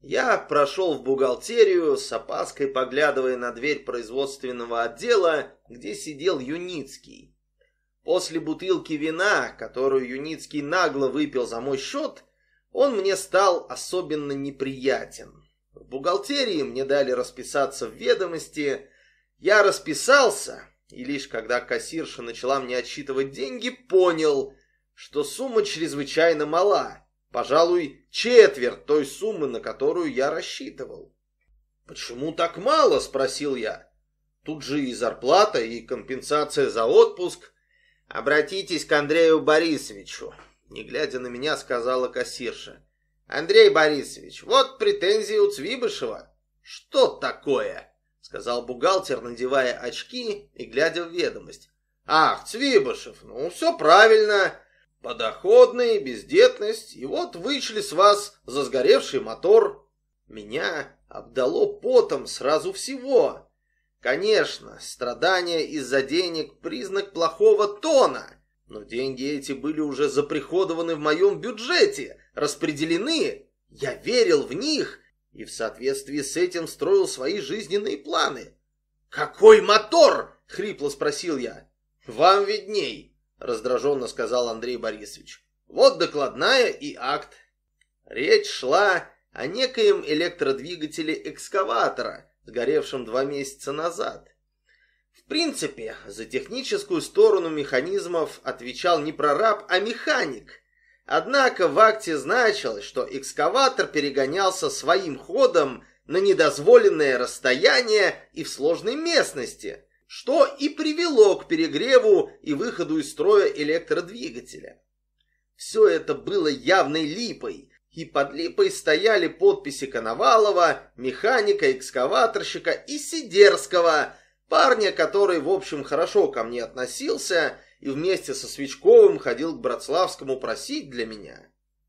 S1: Я прошел в бухгалтерию, с опаской поглядывая на дверь производственного отдела, где сидел Юницкий. После бутылки вина, которую Юницкий нагло выпил за мой счет, он мне стал особенно неприятен. В бухгалтерии мне дали расписаться в ведомости. Я расписался, и лишь когда кассирша начала мне отсчитывать деньги, понял, что сумма чрезвычайно мала. Пожалуй, четверть той суммы, на которую я рассчитывал. «Почему так мало?» – спросил я. Тут же и зарплата, и компенсация за отпуск – «Обратитесь к Андрею Борисовичу», — не глядя на меня, сказала кассирша. «Андрей Борисович, вот претензии у Цвибышева». «Что такое?» — сказал бухгалтер, надевая очки и глядя в ведомость. «Ах, Цвибышев, ну все правильно. Подоходные, бездетность, и вот вычли с вас за сгоревший мотор». Меня обдало потом сразу всего. Конечно, страдания из-за денег – признак плохого тона, но деньги эти были уже заприходованы в моем бюджете, распределены. Я верил в них и в соответствии с этим строил свои жизненные планы. «Какой мотор?» – хрипло спросил я. «Вам видней», – раздраженно сказал Андрей Борисович. «Вот докладная и акт». Речь шла о некоем электродвигателе экскаватора – сгоревшим два месяца назад. В принципе, за техническую сторону механизмов отвечал не прораб, а механик. Однако в акте значилось, что экскаватор перегонялся своим ходом на недозволенное расстояние и в сложной местности, что и привело к перегреву и выходу из строя электродвигателя. Все это было явной липой – и под липой стояли подписи Коновалова, механика, экскаваторщика и Сидерского, парня, который, в общем, хорошо ко мне относился и вместе со Свечковым ходил к Братславскому просить для меня.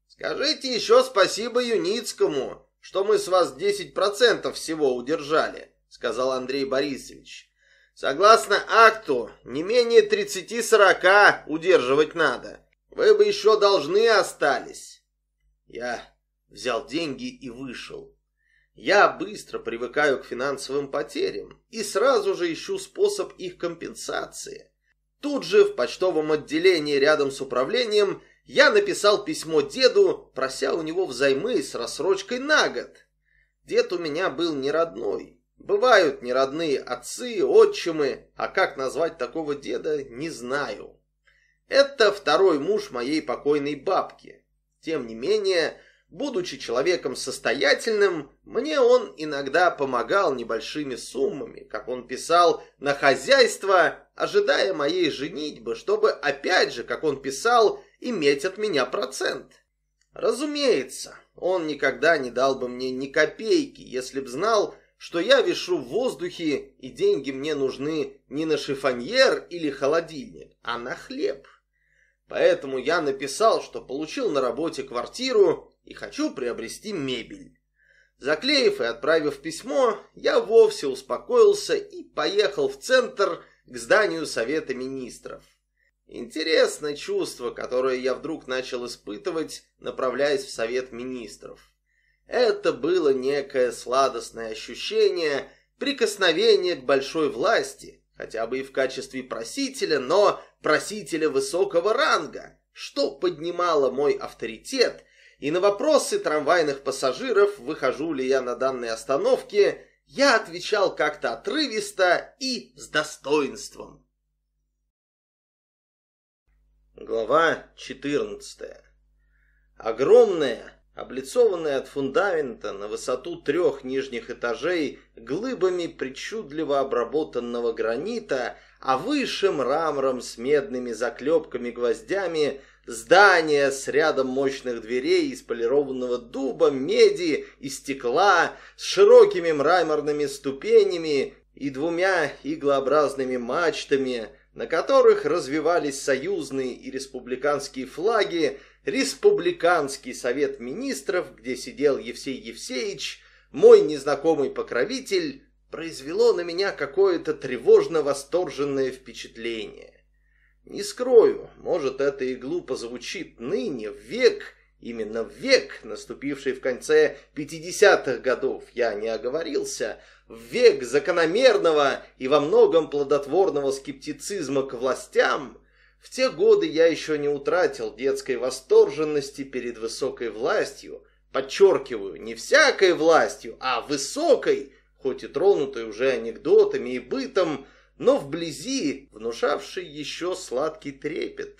S1: «Скажите еще спасибо Юницкому, что мы с вас 10% всего удержали», сказал Андрей Борисович. «Согласно акту, не менее 30-40 удерживать надо. Вы бы еще должны остались». Я взял деньги и вышел. Я быстро привыкаю к финансовым потерям и сразу же ищу способ их компенсации. Тут же в почтовом отделении рядом с управлением я написал письмо деду, прося у него взаймы с рассрочкой на год. Дед у меня был не родной. Бывают неродные отцы, отчимы, а как назвать такого деда, не знаю. Это второй муж моей покойной бабки. Тем не менее, будучи человеком состоятельным, мне он иногда помогал небольшими суммами, как он писал, на хозяйство, ожидая моей женитьбы, чтобы опять же, как он писал, иметь от меня процент. Разумеется, он никогда не дал бы мне ни копейки, если б знал, что я вишу в воздухе, и деньги мне нужны не на шифоньер или холодильник, а на хлеб. Поэтому я написал, что получил на работе квартиру и хочу приобрести мебель. Заклеив и отправив письмо, я вовсе успокоился и поехал в центр к зданию Совета Министров. Интересное чувство, которое я вдруг начал испытывать, направляясь в Совет Министров. Это было некое сладостное ощущение прикосновения к большой власти – хотя бы и в качестве просителя, но просителя высокого ранга, что поднимало мой авторитет, и на вопросы трамвайных пассажиров, выхожу ли я на данной остановке, я отвечал как-то отрывисто и с достоинством. Глава 14. Огромная, облицованная от фундамента на высоту трех нижних этажей глыбами причудливо обработанного гранита, а выше мрамором с медными заклепками-гвоздями, здание с рядом мощных дверей из полированного дуба, меди и стекла, с широкими мраморными ступенями и двумя иглообразными мачтами, на которых развивались союзные и республиканские флаги, Республиканский совет министров, где сидел Евсей Евсеевич, мой незнакомый покровитель, произвело на меня какое-то тревожно-восторженное впечатление. Не скрою, может, это и глупо звучит ныне, в век, именно в век, наступивший в конце 50-х годов, я не оговорился, в век закономерного и во многом плодотворного скептицизма к властям – в те годы я еще не утратил детской восторженности перед высокой властью, подчеркиваю, не всякой властью, а высокой, хоть и тронутой уже анекдотами и бытом, но вблизи внушавшей еще сладкий трепет.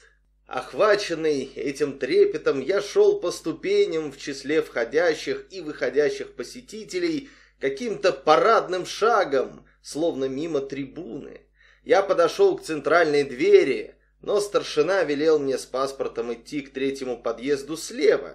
S1: Охваченный этим трепетом, я шел по ступеням в числе входящих и выходящих посетителей каким-то парадным шагом, словно мимо трибуны. Я подошел к центральной двери, но старшина велел мне с паспортом идти к третьему подъезду слева.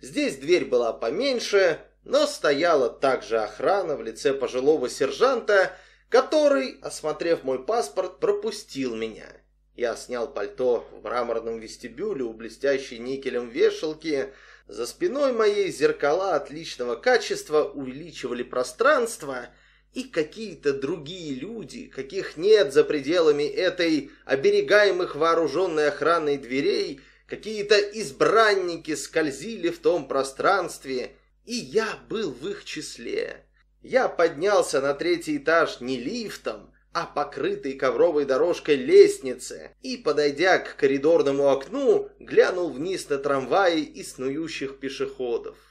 S1: Здесь дверь была поменьше, но стояла также охрана в лице пожилого сержанта, который, осмотрев мой паспорт, пропустил меня. Я снял пальто в мраморном вестибюле у блестящей никелем вешалки. За спиной моей зеркала отличного качества увеличивали пространство, и какие-то другие люди, каких нет за пределами этой оберегаемых вооруженной охраной дверей, какие-то избранники скользили в том пространстве, и я был в их числе. Я поднялся на третий этаж не лифтом, а покрытой ковровой дорожкой лестнице, и, подойдя к коридорному окну, глянул вниз на трамваи и снующих пешеходов.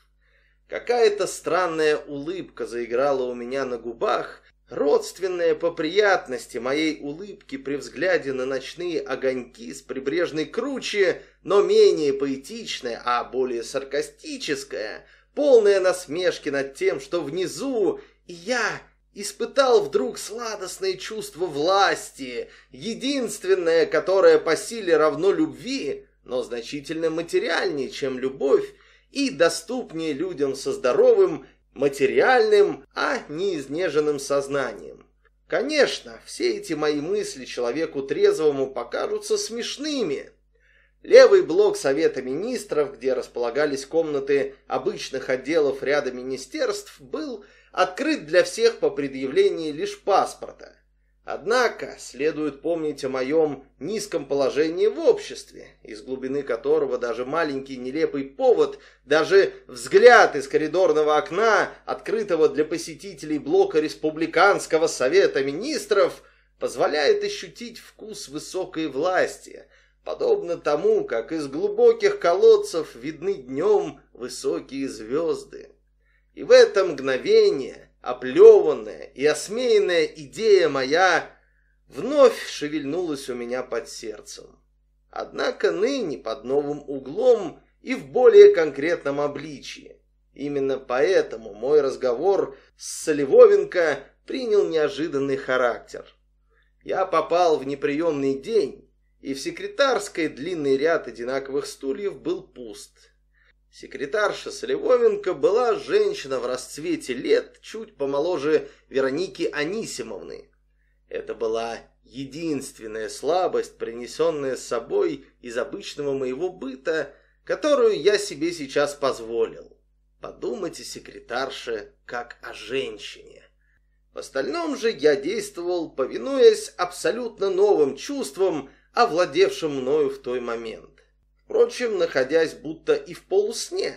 S1: Какая-то странная улыбка заиграла у меня на губах, родственная по приятности моей улыбки при взгляде на ночные огоньки с прибрежной круче, но менее поэтичная, а более саркастическая, полная насмешки над тем, что внизу, я испытал вдруг сладостное чувство власти, единственное, которое по силе равно любви, но значительно материальнее, чем любовь, и доступнее людям со здоровым, материальным, а не изнеженным сознанием. Конечно, все эти мои мысли человеку трезвому покажутся смешными. Левый блок Совета Министров, где располагались комнаты обычных отделов ряда министерств, был открыт для всех по предъявлении лишь паспорта. Однако следует помнить о моем низком положении в обществе, из глубины которого даже маленький нелепый повод, даже взгляд из коридорного окна, открытого для посетителей блока Республиканского совета министров, позволяет ощутить вкус высокой власти, подобно тому, как из глубоких колодцев видны днем высокие звезды. И в это мгновение оплеванная и осмеянная идея моя вновь шевельнулась у меня под сердцем. Однако ныне под новым углом и в более конкретном обличии. Именно поэтому мой разговор с Солевовенко принял неожиданный характер. Я попал в неприемный день, и в секретарской длинный ряд одинаковых стульев был пуст. Секретарша Солевовенко была женщина в расцвете лет, чуть помоложе Вероники Анисимовны. Это была единственная слабость, принесенная с собой из обычного моего быта, которую я себе сейчас позволил. Подумайте, секретарше, как о женщине. В остальном же я действовал, повинуясь абсолютно новым чувствам, овладевшим мною в той момент впрочем, находясь будто и в полусне.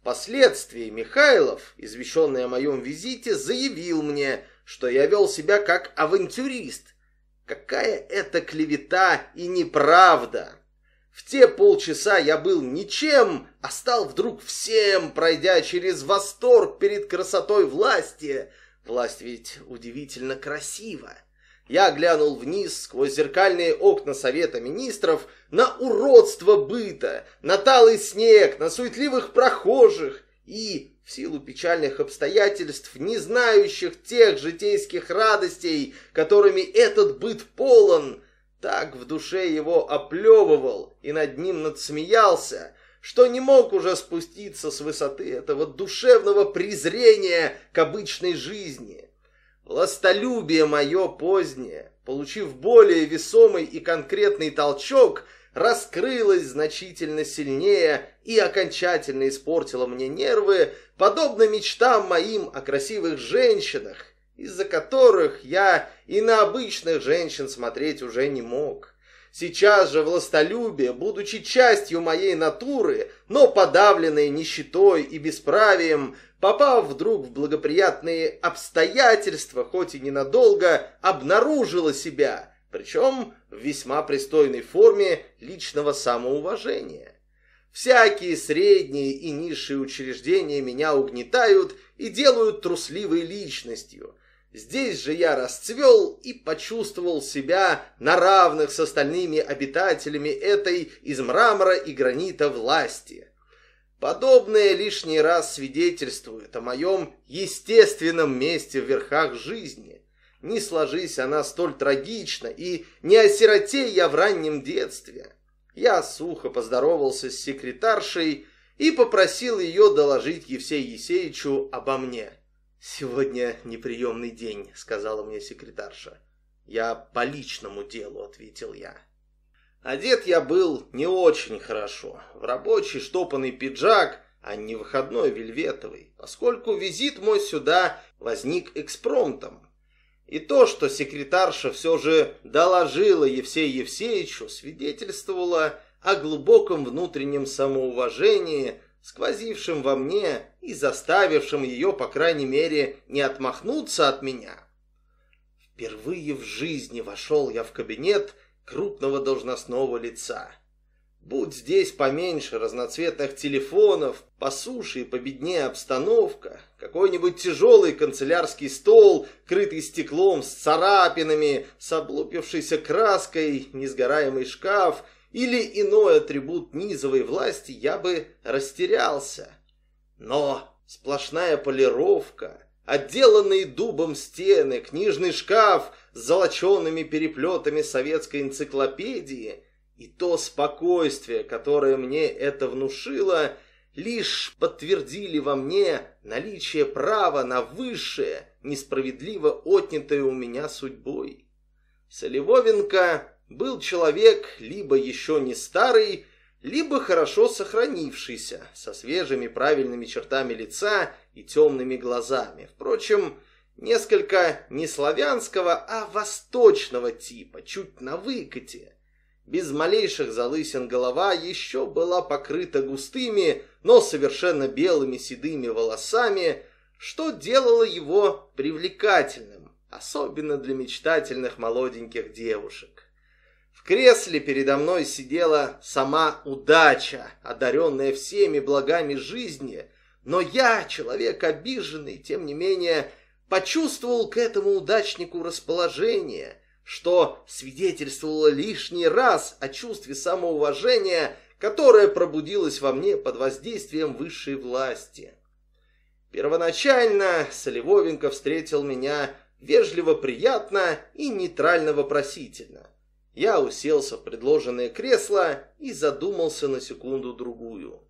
S1: Впоследствии Михайлов, извещенный о моем визите, заявил мне, что я вел себя как авантюрист. Какая это клевета и неправда! В те полчаса я был ничем, а стал вдруг всем, пройдя через восторг перед красотой власти. Власть ведь удивительно красивая. Я глянул вниз сквозь зеркальные окна Совета Министров на уродство быта, на талый снег, на суетливых прохожих и, в силу печальных обстоятельств, не знающих тех житейских радостей, которыми этот быт полон, так в душе его оплевывал и над ним надсмеялся, что не мог уже спуститься с высоты этого душевного презрения к обычной жизни. Властолюбие мое позднее, получив более весомый и конкретный толчок, раскрылось значительно сильнее и окончательно испортило мне нервы, подобно мечтам моим о красивых женщинах, из-за которых я и на обычных женщин смотреть уже не мог. Сейчас же властолюбие, будучи частью моей натуры, но подавленное нищетой и бесправием, попав вдруг в благоприятные обстоятельства, хоть и ненадолго, обнаружила себя, причем в весьма пристойной форме личного самоуважения. Всякие средние и низшие учреждения меня угнетают и делают трусливой личностью. Здесь же я расцвел и почувствовал себя на равных с остальными обитателями этой из мрамора и гранита власти. Подобное лишний раз свидетельствует о моем естественном месте в верхах жизни. Не сложись она столь трагично, и не осиротей я в раннем детстве. Я сухо поздоровался с секретаршей и попросил ее доложить Евсею Есеичу обо мне. «Сегодня неприемный день», — сказала мне секретарша. «Я по личному делу», — ответил я. Одет я был не очень хорошо. В рабочий штопанный пиджак, а не выходной вельветовый, поскольку визит мой сюда возник экспромтом. И то, что секретарша все же доложила Евсею Евсеевичу, свидетельствовало о глубоком внутреннем самоуважении, сквозившем во мне и заставившем ее, по крайней мере, не отмахнуться от меня. Впервые в жизни вошел я в кабинет, крупного должностного лица. Будь здесь поменьше разноцветных телефонов, по суше и победнее обстановка, какой-нибудь тяжелый канцелярский стол, крытый стеклом с царапинами, с облупившейся краской, несгораемый шкаф или иной атрибут низовой власти, я бы растерялся. Но сплошная полировка — Отделанные дубом стены, книжный шкаф с золоченными переплетами советской энциклопедии и то спокойствие, которое мне это внушило, лишь подтвердили во мне наличие права на высшее, несправедливо отнятое у меня судьбой. Солевовенко был человек либо еще не старый, либо хорошо сохранившийся, со свежими правильными чертами лица и темными глазами. Впрочем, несколько не славянского, а восточного типа, чуть на выкате. Без малейших залысин голова еще была покрыта густыми, но совершенно белыми седыми волосами, что делало его привлекательным, особенно для мечтательных молоденьких девушек кресле передо мной сидела сама удача, одаренная всеми благами жизни, но я, человек обиженный, тем не менее, почувствовал к этому удачнику расположение, что свидетельствовало лишний раз о чувстве самоуважения, которое пробудилось во мне под воздействием высшей власти. Первоначально Солевовенко встретил меня вежливо-приятно и нейтрально-вопросительно. Я уселся в предложенное кресло и задумался на секунду-другую.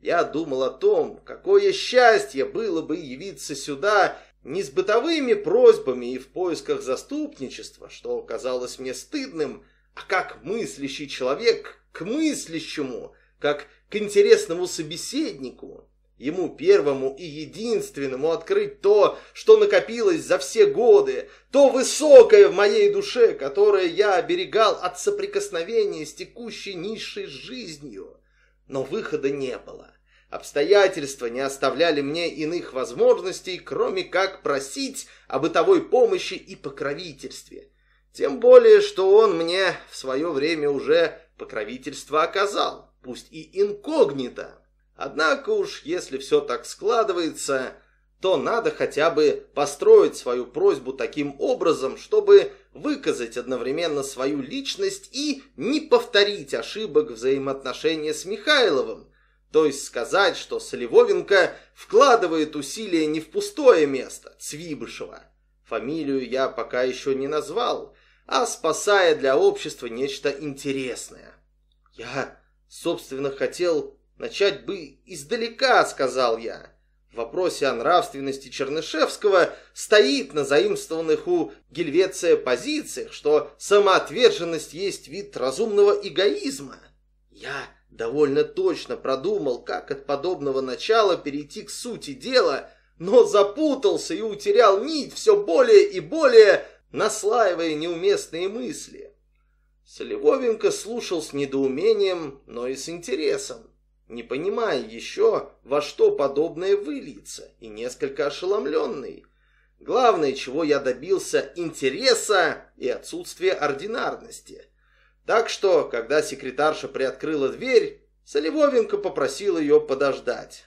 S1: Я думал о том, какое счастье было бы явиться сюда не с бытовыми просьбами и в поисках заступничества, что казалось мне стыдным, а как мыслящий человек к мыслящему, как к интересному собеседнику. Ему первому и единственному открыть то, что накопилось за все годы, то высокое в моей душе, которое я оберегал от соприкосновения с текущей низшей жизнью. Но выхода не было. Обстоятельства не оставляли мне иных возможностей, кроме как просить о бытовой помощи и покровительстве. Тем более, что он мне в свое время уже покровительство оказал, пусть и инкогнито. Однако уж, если все так складывается, то надо хотя бы построить свою просьбу таким образом, чтобы выказать одновременно свою личность и не повторить ошибок взаимоотношения с Михайловым, то есть сказать, что Соливовенко вкладывает усилия не в пустое место, Цвибышева. Фамилию я пока еще не назвал, а спасая для общества нечто интересное. Я, собственно, хотел Начать бы издалека, сказал я. В вопросе о нравственности Чернышевского стоит на заимствованных у Гельвеция позициях, что самоотверженность есть вид разумного эгоизма. Я довольно точно продумал, как от подобного начала перейти к сути дела, но запутался и утерял нить все более и более, наслаивая неуместные мысли. Солевовенко слушал с недоумением, но и с интересом не понимая еще, во что подобное выльется, и несколько ошеломленный. Главное, чего я добился, интереса и отсутствия ординарности. Так что, когда секретарша приоткрыла дверь, Солевовенко попросил ее подождать.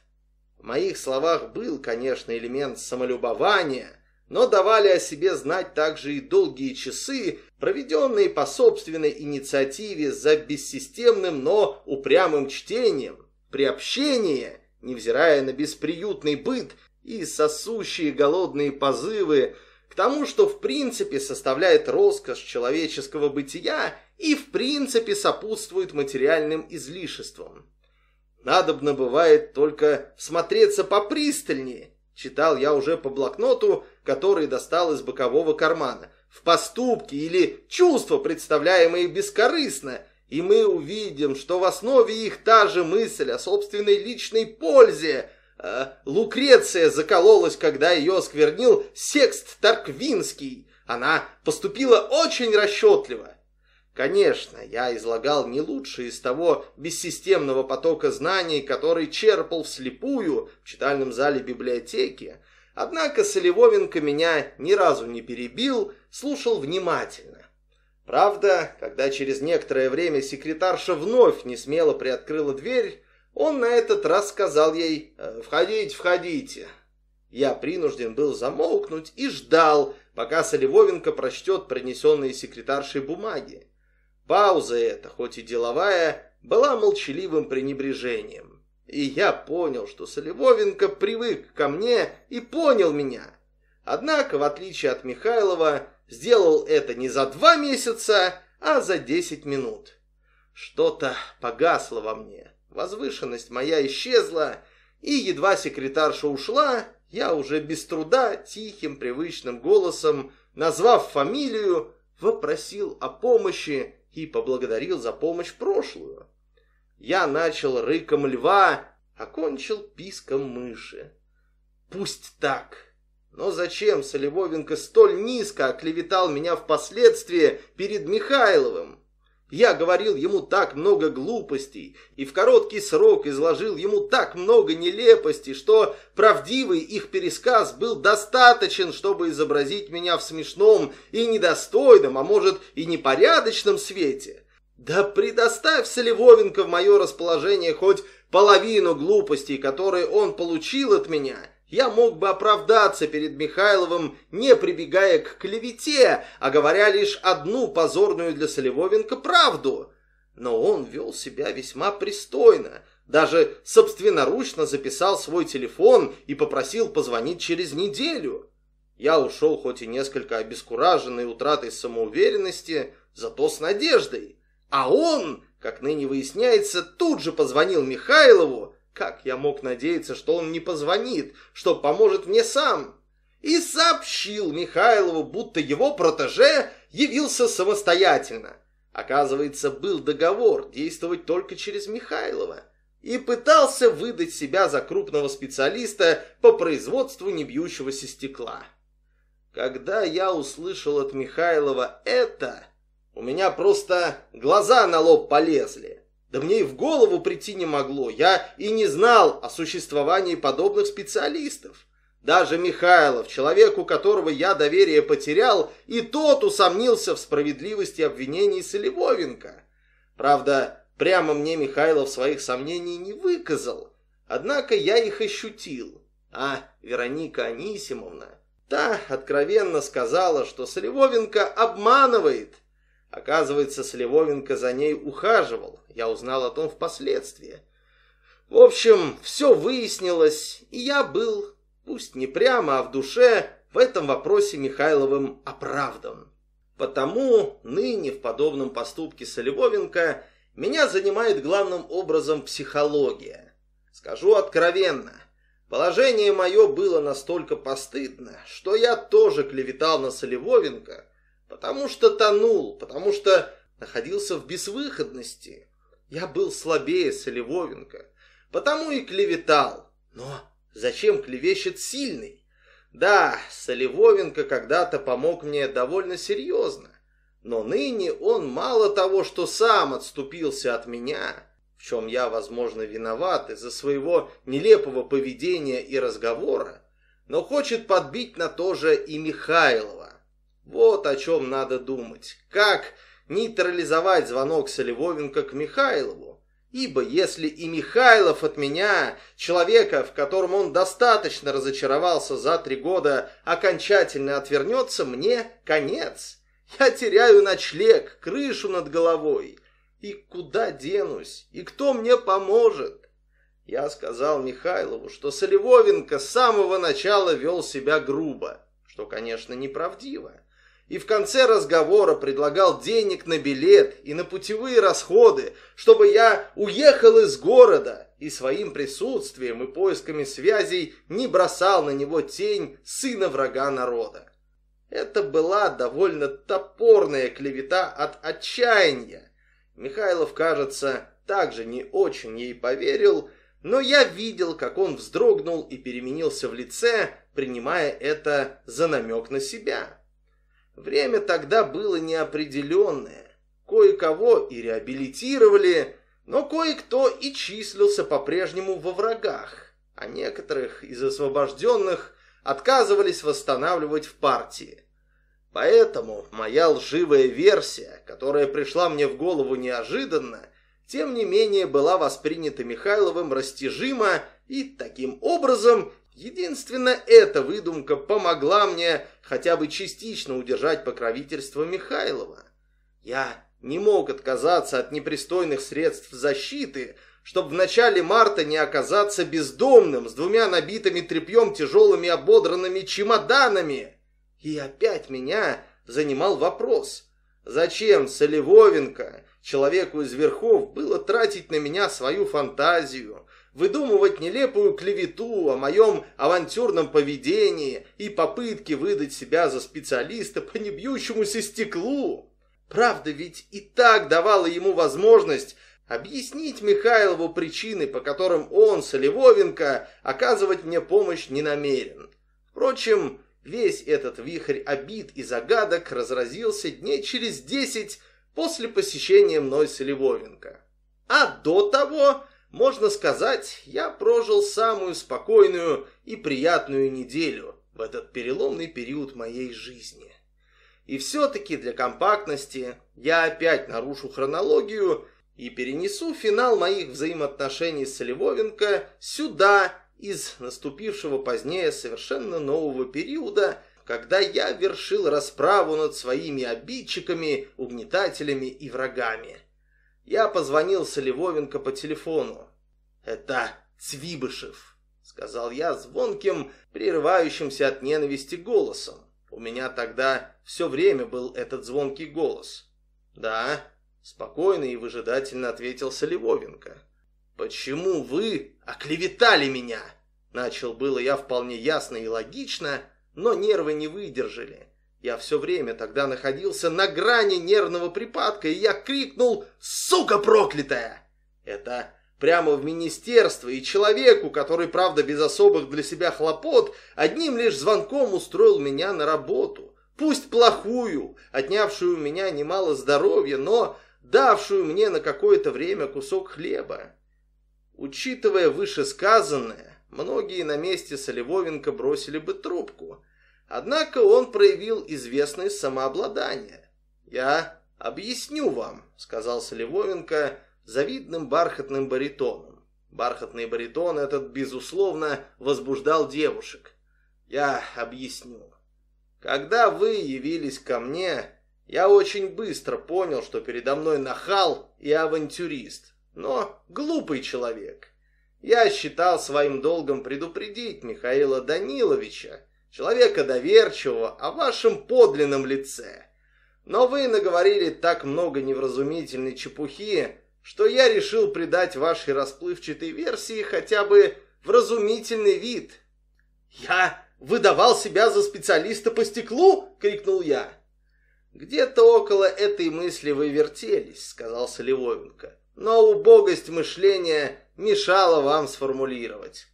S1: В моих словах был, конечно, элемент самолюбования, но давали о себе знать также и долгие часы, проведенные по собственной инициативе за бессистемным, но упрямым чтением, приобщение, невзирая на бесприютный быт и сосущие голодные позывы, к тому, что в принципе составляет роскошь человеческого бытия и в принципе сопутствует материальным излишествам. «Надобно бывает только смотреться попристальнее», читал я уже по блокноту, который достал из бокового кармана, в поступки или чувства, представляемые бескорыстно – и мы увидим, что в основе их та же мысль о собственной личной пользе. Э, Лукреция закололась, когда ее осквернил секст Тарквинский. Она поступила очень расчетливо. Конечно, я излагал не лучшее из того бессистемного потока знаний, который черпал вслепую в читальном зале библиотеки. Однако Солевовенко меня ни разу не перебил, слушал внимательно. Правда, когда через некоторое время секретарша вновь не смело приоткрыла дверь, он на этот раз сказал ей «Э, «Входите, входите». Я принужден был замолкнуть и ждал, пока Солевовенко прочтет принесенные секретаршей бумаги. Пауза эта, хоть и деловая, была молчаливым пренебрежением. И я понял, что Солевовенко привык ко мне и понял меня. Однако, в отличие от Михайлова, сделал это не за два месяца, а за десять минут. Что-то погасло во мне. Возвышенность моя исчезла, и едва секретарша ушла, я уже без труда, тихим, привычным голосом, назвав фамилию, вопросил о помощи и поблагодарил за помощь прошлую. Я начал рыком льва, окончил писком мыши. Пусть так. Но зачем Солевовенко столь низко оклеветал меня впоследствии перед Михайловым? Я говорил ему так много глупостей и в короткий срок изложил ему так много нелепостей, что правдивый их пересказ был достаточен, чтобы изобразить меня в смешном и недостойном, а может и непорядочном свете. Да предоставь Солевовенко в мое расположение хоть половину глупостей, которые он получил от меня – я мог бы оправдаться перед Михайловым, не прибегая к клевете, а говоря лишь одну позорную для Солевовенко правду. Но он вел себя весьма пристойно, даже собственноручно записал свой телефон и попросил позвонить через неделю. Я ушел хоть и несколько обескураженный утратой самоуверенности, зато с надеждой. А он, как ныне выясняется, тут же позвонил Михайлову, как я мог надеяться, что он не позвонит, что поможет мне сам? И сообщил Михайлову, будто его протеже явился самостоятельно. Оказывается, был договор действовать только через Михайлова и пытался выдать себя за крупного специалиста по производству небьющегося стекла. Когда я услышал от Михайлова это, у меня просто глаза на лоб полезли. Да мне и в голову прийти не могло. Я и не знал о существовании подобных специалистов. Даже Михайлов, человеку которого я доверие потерял, и тот усомнился в справедливости обвинений Солевовенко. Правда, прямо мне Михайлов своих сомнений не выказал. Однако я их ощутил. А Вероника Анисимовна, та откровенно сказала, что Солевовенко обманывает – Оказывается, Сливовенко за ней ухаживал. Я узнал о том впоследствии. В общем, все выяснилось, и я был, пусть не прямо, а в душе, в этом вопросе Михайловым оправдан. Потому ныне в подобном поступке Солевовенко меня занимает главным образом психология. Скажу откровенно, положение мое было настолько постыдно, что я тоже клеветал на Солевовенко, Потому что тонул, потому что находился в безвыходности. Я был слабее Солевовенко, потому и клеветал. Но зачем клевещет сильный? Да, Солевовенко когда-то помог мне довольно серьезно, но ныне он мало того, что сам отступился от меня, в чем я, возможно, виноват из-за своего нелепого поведения и разговора, но хочет подбить на то же и Михайлова, вот о чем надо думать. Как нейтрализовать звонок Солевовенко к Михайлову? Ибо если и Михайлов от меня, человека, в котором он достаточно разочаровался за три года, окончательно отвернется, мне конец. Я теряю ночлег, крышу над головой. И куда денусь? И кто мне поможет? Я сказал Михайлову, что Солевовенко с самого начала вел себя грубо, что, конечно, неправдиво и в конце разговора предлагал денег на билет и на путевые расходы, чтобы я уехал из города и своим присутствием и поисками связей не бросал на него тень сына врага народа. Это была довольно топорная клевета от отчаяния. Михайлов, кажется, также не очень ей поверил, но я видел, как он вздрогнул и переменился в лице, принимая это за намек на себя. Время тогда было неопределенное. Кое-кого и реабилитировали, но кое-кто и числился по-прежнему во врагах, а некоторых из освобожденных отказывались восстанавливать в партии. Поэтому моя лживая версия, которая пришла мне в голову неожиданно, тем не менее была воспринята Михайловым растяжимо и таким образом Единственно эта выдумка помогла мне хотя бы частично удержать покровительство Михайлова. Я не мог отказаться от непристойных средств защиты, чтобы в начале марта не оказаться бездомным с двумя набитыми тряпьем тяжелыми ободранными чемоданами. И опять меня занимал вопрос, зачем Солевовенко, человеку из верхов, было тратить на меня свою фантазию – выдумывать нелепую клевету о моем авантюрном поведении и попытке выдать себя за специалиста по небьющемуся стеклу. Правда ведь и так давала ему возможность объяснить Михайлову причины, по которым он, Солевовенко, оказывать мне помощь не намерен. Впрочем, весь этот вихрь обид и загадок разразился дней через десять после посещения мной Солевовенко. А до того можно сказать, я прожил самую спокойную и приятную неделю в этот переломный период моей жизни. И все-таки для компактности я опять нарушу хронологию и перенесу финал моих взаимоотношений с Львовенко сюда, из наступившего позднее совершенно нового периода, когда я вершил расправу над своими обидчиками, угнетателями и врагами. Я позвонил Солевовенко по телефону. «Это Цвибышев», — сказал я звонким, прерывающимся от ненависти голосом. У меня тогда все время был этот звонкий голос. «Да», — спокойно и выжидательно ответил Солевовенко. «Почему вы оклеветали меня?» Начал было я вполне ясно и логично, но нервы не выдержали. Я все время тогда находился на грани нервного припадка, и я крикнул «Сука проклятая!» Это прямо в министерство, и человеку, который, правда, без особых для себя хлопот, одним лишь звонком устроил меня на работу. Пусть плохую, отнявшую у меня немало здоровья, но давшую мне на какое-то время кусок хлеба. Учитывая вышесказанное, многие на месте Солевовенко бросили бы трубку, Однако он проявил известное самообладание. «Я объясню вам», — сказал Соливовенко завидным бархатным баритоном. Бархатный баритон этот, безусловно, возбуждал девушек. «Я объясню. Когда вы явились ко мне, я очень быстро понял, что передо мной нахал и авантюрист, но глупый человек. Я считал своим долгом предупредить Михаила Даниловича, человека доверчивого, о вашем подлинном лице. Но вы наговорили так много невразумительной чепухи, что я решил придать вашей расплывчатой версии хотя бы вразумительный вид. «Я выдавал себя за специалиста по стеклу?» — крикнул я. «Где-то около этой мысли вы вертелись», — сказал Солевовенко. «Но убогость мышления мешала вам сформулировать».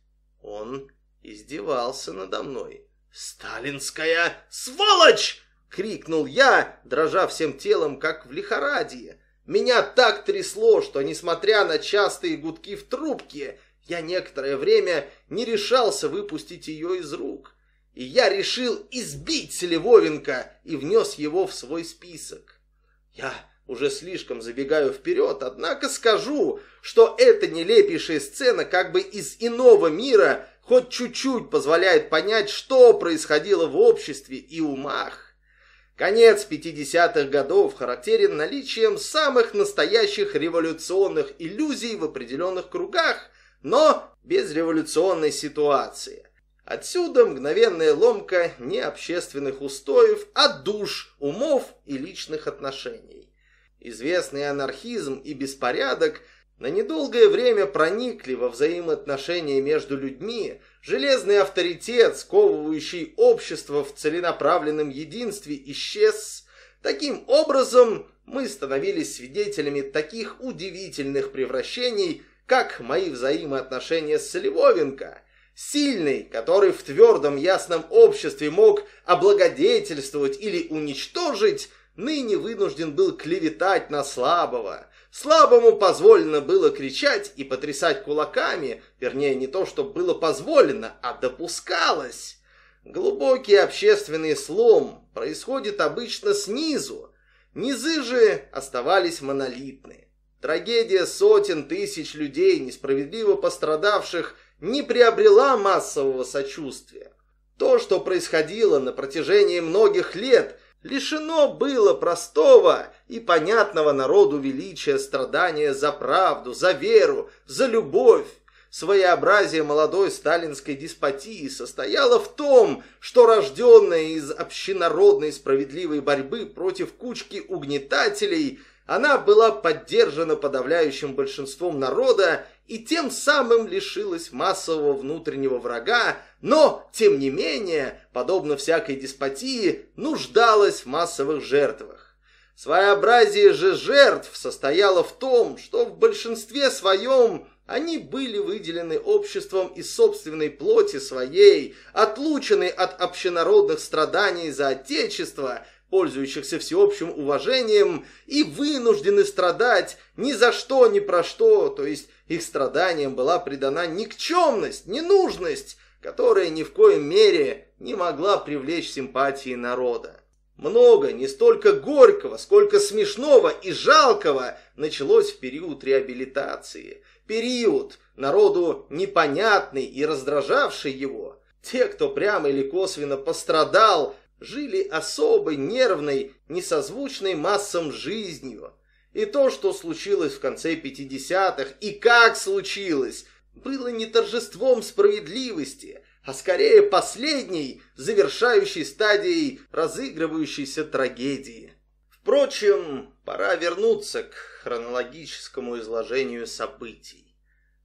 S1: Он издевался надо мной. «Сталинская сволочь!» — крикнул я, дрожа всем телом, как в лихорадье. Меня так трясло, что, несмотря на частые гудки в трубке, я некоторое время не решался выпустить ее из рук. И я решил избить Селивовенко и внес его в свой список. Я уже слишком забегаю вперед, однако скажу, что эта нелепейшая сцена как бы из иного мира хоть чуть-чуть позволяет понять, что происходило в обществе и умах. Конец 50-х годов характерен наличием самых настоящих революционных иллюзий в определенных кругах, но без революционной ситуации. Отсюда мгновенная ломка не общественных устоев, а душ, умов и личных отношений. Известный анархизм и беспорядок на недолгое время проникли во взаимоотношения между людьми железный авторитет, сковывающий общество в целенаправленном единстве, исчез. Таким образом, мы становились свидетелями таких удивительных превращений, как мои взаимоотношения с Львовенко – Сильный, который в твердом ясном обществе мог облагодетельствовать или уничтожить, ныне вынужден был клеветать на слабого. Слабому позволено было кричать и потрясать кулаками, вернее, не то, что было позволено, а допускалось. Глубокий общественный слом происходит обычно снизу. Низы же оставались монолитны. Трагедия сотен тысяч людей, несправедливо пострадавших, не приобрела массового сочувствия. То, что происходило на протяжении многих лет, лишено было простого и понятного народу величия страдания за правду, за веру, за любовь. Своеобразие молодой сталинской деспотии состояло в том, что рожденная из общенародной справедливой борьбы против кучки угнетателей – она была поддержана подавляющим большинством народа и тем самым лишилась массового внутреннего врага, но, тем не менее, подобно всякой деспотии, нуждалась в массовых жертвах. Своеобразие же жертв состояло в том, что в большинстве своем они были выделены обществом из собственной плоти своей, отлучены от общенародных страданий за отечество – пользующихся всеобщим уважением, и вынуждены страдать ни за что, ни про что, то есть их страданиям была придана никчемность, ненужность, которая ни в коем мере не могла привлечь симпатии народа. Много, не столько горького, сколько смешного и жалкого началось в период реабилитации. Период, народу непонятный и раздражавший его. Те, кто прямо или косвенно пострадал, жили особой, нервной, несозвучной массам жизнью. И то, что случилось в конце 50-х, и как случилось, было не торжеством справедливости, а скорее последней, завершающей стадией разыгрывающейся трагедии. Впрочем, пора вернуться к хронологическому изложению событий.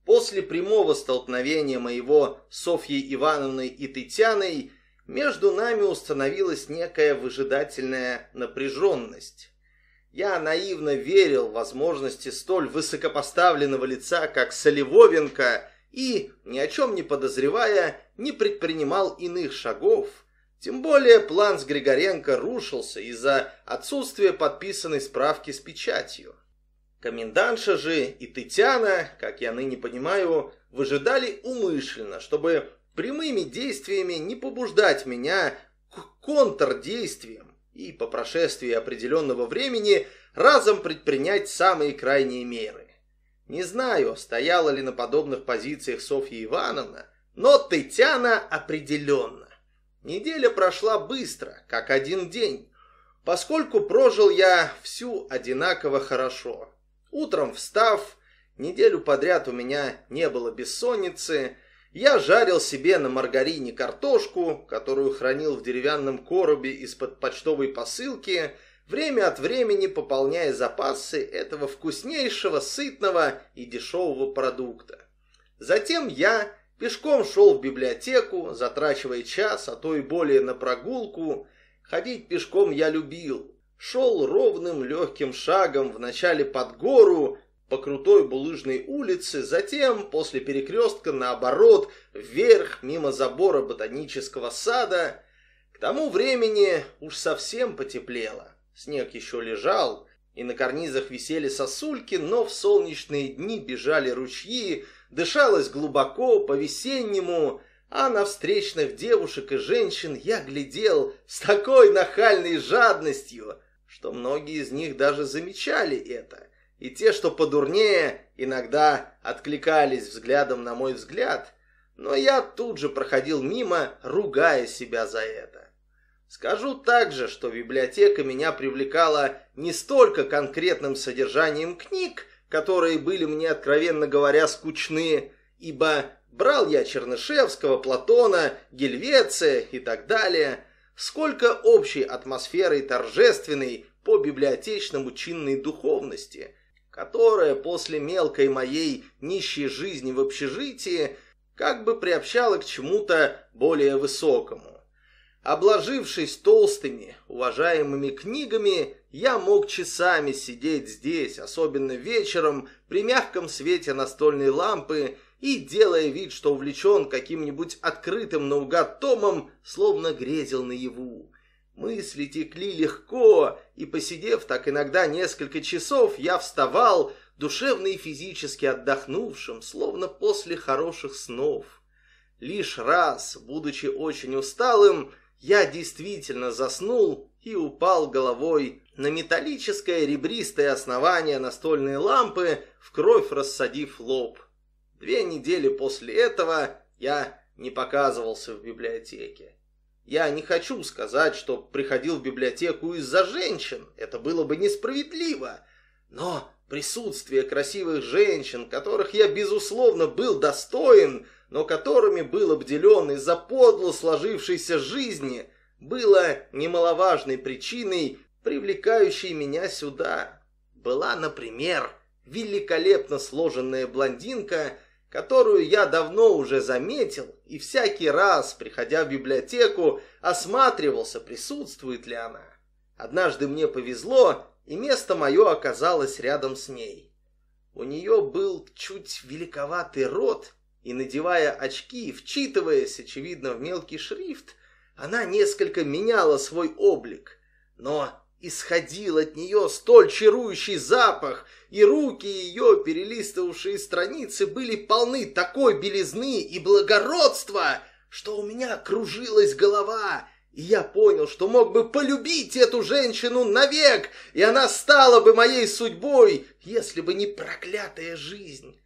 S1: После прямого столкновения моего Софьей Ивановной и Тытяной между нами установилась некая выжидательная напряженность. Я наивно верил в возможности столь высокопоставленного лица, как Солевовенко, и, ни о чем не подозревая, не предпринимал иных шагов. Тем более план с Григоренко рушился из-за отсутствия подписанной справки с печатью. Комендантша же и Тетяна, как я ныне понимаю, выжидали умышленно, чтобы прямыми действиями не побуждать меня к контрдействиям и по прошествии определенного времени разом предпринять самые крайние меры. Не знаю, стояла ли на подобных позициях Софья Ивановна, но Тетяна определенно. Неделя прошла быстро, как один день, поскольку прожил я всю одинаково хорошо. Утром встав, неделю подряд у меня не было бессонницы, я жарил себе на маргарине картошку, которую хранил в деревянном коробе из-под почтовой посылки, время от времени пополняя запасы этого вкуснейшего, сытного и дешевого продукта. Затем я пешком шел в библиотеку, затрачивая час, а то и более на прогулку. Ходить пешком я любил. Шел ровным легким шагом вначале под гору, по крутой булыжной улице, затем, после перекрестка, наоборот, вверх, мимо забора ботанического сада. К тому времени уж совсем потеплело. Снег еще лежал, и на карнизах висели сосульки, но в солнечные дни бежали ручьи, дышалось глубоко, по-весеннему, а на встречных девушек и женщин я глядел с такой нахальной жадностью, что многие из них даже замечали это — и те, что подурнее, иногда откликались взглядом на мой взгляд, но я тут же проходил мимо, ругая себя за это. Скажу также, что библиотека меня привлекала не столько конкретным содержанием книг, которые были мне, откровенно говоря, скучны, ибо брал я Чернышевского, Платона, Гельвеция и так далее, сколько общей атмосферой торжественной по библиотечному чинной духовности – которая после мелкой моей нищей жизни в общежитии как бы приобщала к чему-то более высокому. Обложившись толстыми, уважаемыми книгами, я мог часами сидеть здесь, особенно вечером, при мягком свете настольной лампы и, делая вид, что увлечен каким-нибудь открытым наугад томом, словно грезил наяву. Мысли текли легко, и, посидев так иногда несколько часов, я вставал, душевно и физически отдохнувшим, словно после хороших снов. Лишь раз, будучи очень усталым, я действительно заснул и упал головой на металлическое ребристое основание настольной лампы, в кровь рассадив лоб. Две недели после этого я не показывался в библиотеке. Я не хочу сказать, что приходил в библиотеку из-за женщин, это было бы несправедливо, но присутствие красивых женщин, которых я, безусловно, был достоин, но которыми был обделен из-за подло сложившейся жизни, было немаловажной причиной, привлекающей меня сюда. Была, например, великолепно сложенная блондинка, которую я давно уже заметил и всякий раз, приходя в библиотеку, осматривался, присутствует ли она. Однажды мне повезло, и место мое оказалось рядом с ней. У нее был чуть великоватый рот, и, надевая очки и вчитываясь, очевидно, в мелкий шрифт, она несколько меняла свой облик. Но Исходил от нее столь чарующий запах, и руки ее, перелистывавшие страницы, были полны такой белизны и благородства, что у меня кружилась голова, и я понял, что мог бы полюбить эту женщину навек, и она стала бы моей судьбой, если бы не проклятая жизнь.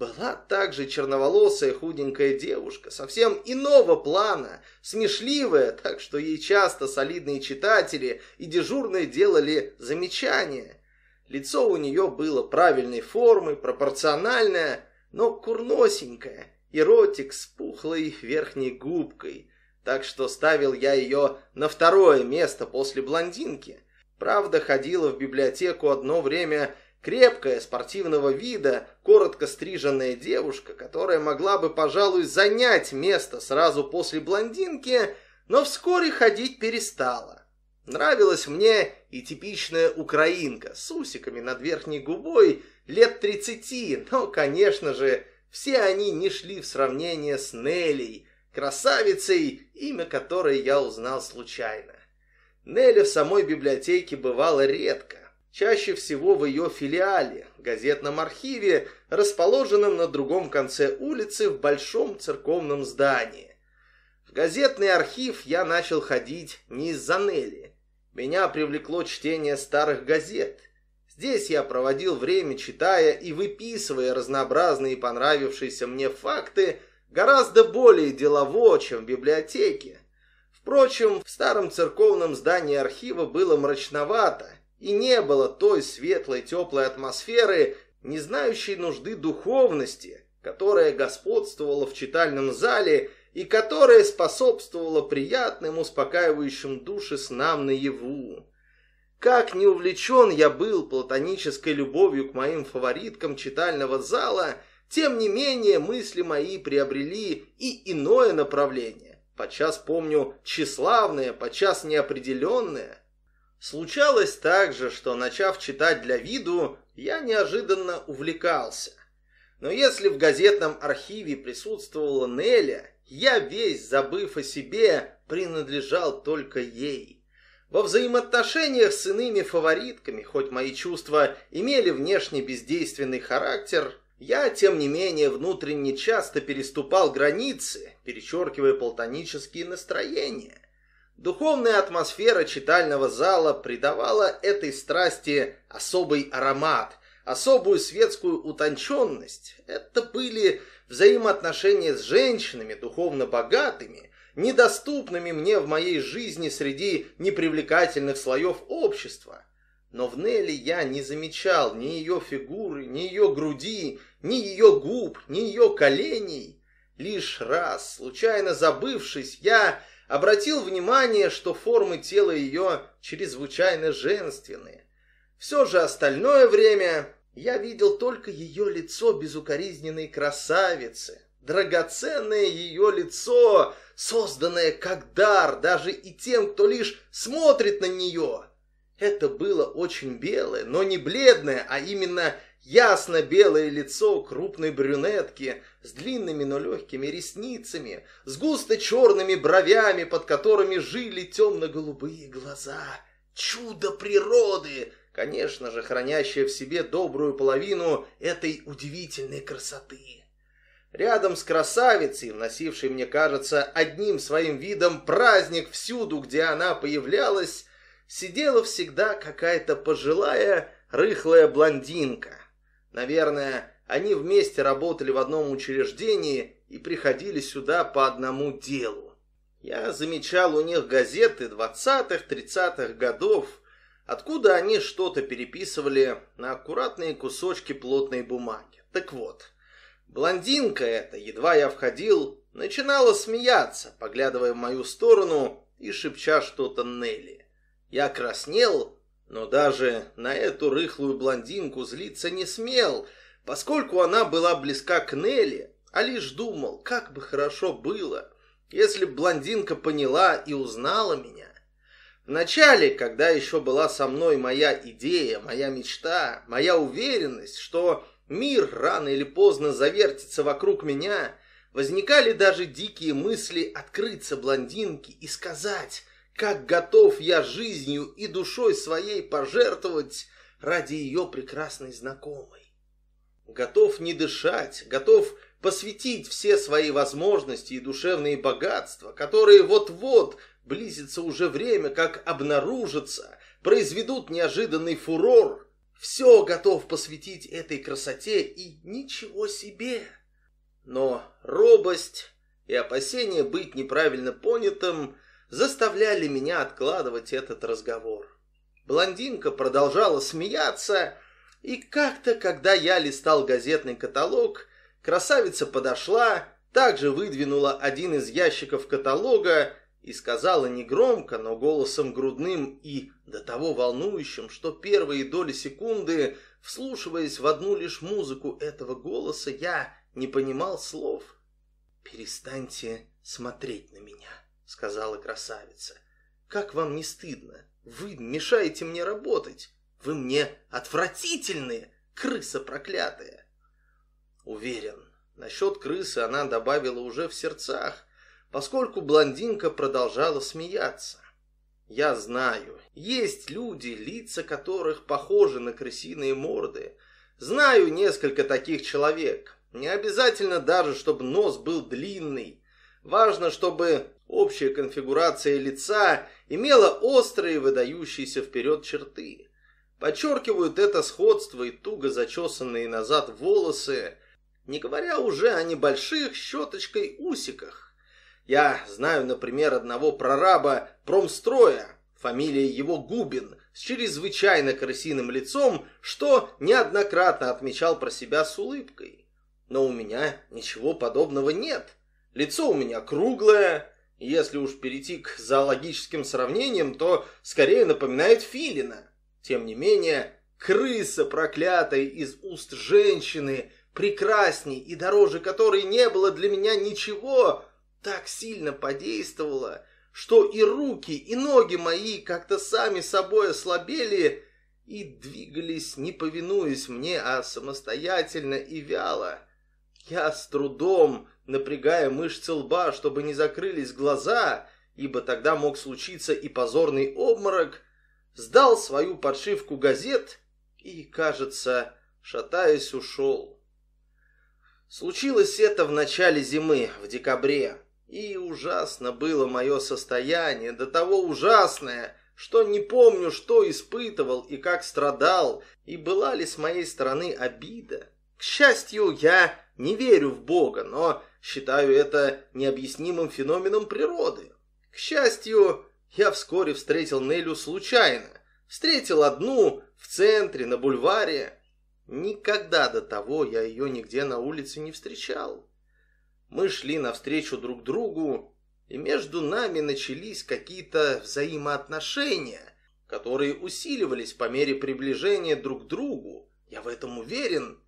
S1: Была также черноволосая худенькая девушка, совсем иного плана, смешливая, так что ей часто солидные читатели и дежурные делали замечания. Лицо у нее было правильной формы, пропорциональное, но курносенькое, и ротик с пухлой верхней губкой, так что ставил я ее на второе место после блондинки. Правда, ходила в библиотеку одно время Крепкая, спортивного вида, коротко стриженная девушка, которая могла бы, пожалуй, занять место сразу после блондинки, но вскоре ходить перестала. Нравилась мне и типичная украинка с усиками над верхней губой лет 30, но, конечно же, все они не шли в сравнение с Неллей, красавицей, имя которой я узнал случайно. Нелли в самой библиотеке бывала редко чаще всего в ее филиале, газетном архиве, расположенном на другом конце улицы в большом церковном здании. В газетный архив я начал ходить не из-за Нелли. Меня привлекло чтение старых газет. Здесь я проводил время, читая и выписывая разнообразные понравившиеся мне факты, гораздо более делово, чем в библиотеке. Впрочем, в старом церковном здании архива было мрачновато, и не было той светлой теплой атмосферы, не знающей нужды духовности, которая господствовала в читальном зале и которая способствовала приятным, успокаивающим души снам наяву. Как не увлечен я был платонической любовью к моим фавориткам читального зала, тем не менее мысли мои приобрели и иное направление. Подчас помню тщеславное, подчас неопределенное. Случалось также, что, начав читать для виду, я неожиданно увлекался. Но если в газетном архиве присутствовала Неля, я весь, забыв о себе, принадлежал только ей. Во взаимоотношениях с иными фаворитками, хоть мои чувства имели внешне бездейственный характер, я, тем не менее, внутренне часто переступал границы, перечеркивая платонические настроения. Духовная атмосфера читального зала придавала этой страсти особый аромат, особую светскую утонченность. Это были взаимоотношения с женщинами, духовно богатыми, недоступными мне в моей жизни среди непривлекательных слоев общества. Но в Нелли я не замечал ни ее фигуры, ни ее груди, ни ее губ, ни ее коленей. Лишь раз, случайно забывшись, я обратил внимание, что формы тела ее чрезвычайно женственные. Все же остальное время я видел только ее лицо безукоризненной красавицы, драгоценное ее лицо, созданное как дар даже и тем, кто лишь смотрит на нее. Это было очень белое, но не бледное, а именно Ясно-белое лицо крупной брюнетки с длинными, но легкими ресницами, с густо-черными бровями, под которыми жили темно-голубые глаза. Чудо природы! Конечно же, хранящее в себе добрую половину этой удивительной красоты. Рядом с красавицей, носившей, мне кажется, одним своим видом праздник всюду, где она появлялась, сидела всегда какая-то пожилая, рыхлая блондинка. Наверное, они вместе работали в одном учреждении и приходили сюда по одному делу. Я замечал у них газеты 20-30-х годов, откуда они что-то переписывали на аккуратные кусочки плотной бумаги. Так вот, блондинка эта, едва я входил, начинала смеяться, поглядывая в мою сторону и шепча что-то Нелли. Я краснел, но даже на эту рыхлую блондинку злиться не смел, поскольку она была близка к Нелли, а лишь думал, как бы хорошо было, если б блондинка поняла и узнала меня. Вначале, когда еще была со мной моя идея, моя мечта, моя уверенность, что мир рано или поздно завертится вокруг меня, возникали даже дикие мысли открыться блондинке и сказать как готов я жизнью и душой своей пожертвовать ради ее прекрасной знакомой. Готов не дышать, готов посвятить все свои возможности и душевные богатства, которые вот-вот близится уже время, как обнаружатся, произведут неожиданный фурор. Все готов посвятить этой красоте и ничего себе. Но робость и опасение быть неправильно понятым – заставляли меня откладывать этот разговор. Блондинка продолжала смеяться, и как-то, когда я листал газетный каталог, красавица подошла, также выдвинула один из ящиков каталога и сказала негромко, но голосом грудным и до того волнующим, что первые доли секунды, вслушиваясь в одну лишь музыку этого голоса, я не понимал слов. «Перестаньте смотреть на меня» сказала красавица. Как вам не стыдно? Вы мешаете мне работать. Вы мне отвратительные, крыса проклятая. Уверен, насчет крысы она добавила уже в сердцах, поскольку блондинка продолжала смеяться. Я знаю, есть люди, лица которых похожи на крысиные морды. Знаю несколько таких человек. Не обязательно даже, чтобы нос был длинный. Важно, чтобы Общая конфигурация лица имела острые, выдающиеся вперед черты. Подчеркивают это сходство и туго зачесанные назад волосы, не говоря уже о небольших щеточкой усиках. Я знаю, например, одного прораба промстроя, Фамилия его Губин, с чрезвычайно крысиным лицом, что неоднократно отмечал про себя с улыбкой. Но у меня ничего подобного нет. Лицо у меня круглое, если уж перейти к зоологическим сравнениям, то скорее напоминает филина. Тем не менее, крыса, проклятая из уст женщины, прекрасней и дороже которой не было для меня ничего, так сильно подействовала, что и руки, и ноги мои как-то сами собой ослабели и двигались, не повинуясь мне, а самостоятельно и вяло. Я с трудом напрягая мышцы лба, чтобы не закрылись глаза, ибо тогда мог случиться и позорный обморок, сдал свою подшивку газет и, кажется, шатаясь, ушел. Случилось это в начале зимы, в декабре, и ужасно было мое состояние, до того ужасное, что не помню, что испытывал и как страдал, и была ли с моей стороны обида. К счастью, я не верю в Бога, но считаю это необъяснимым феноменом природы. К счастью, я вскоре встретил Нелю случайно. Встретил одну в центре, на бульваре. Никогда до того я ее нигде на улице не встречал. Мы шли навстречу друг другу, и между нами начались какие-то взаимоотношения, которые усиливались по мере приближения друг к другу. Я в этом уверен.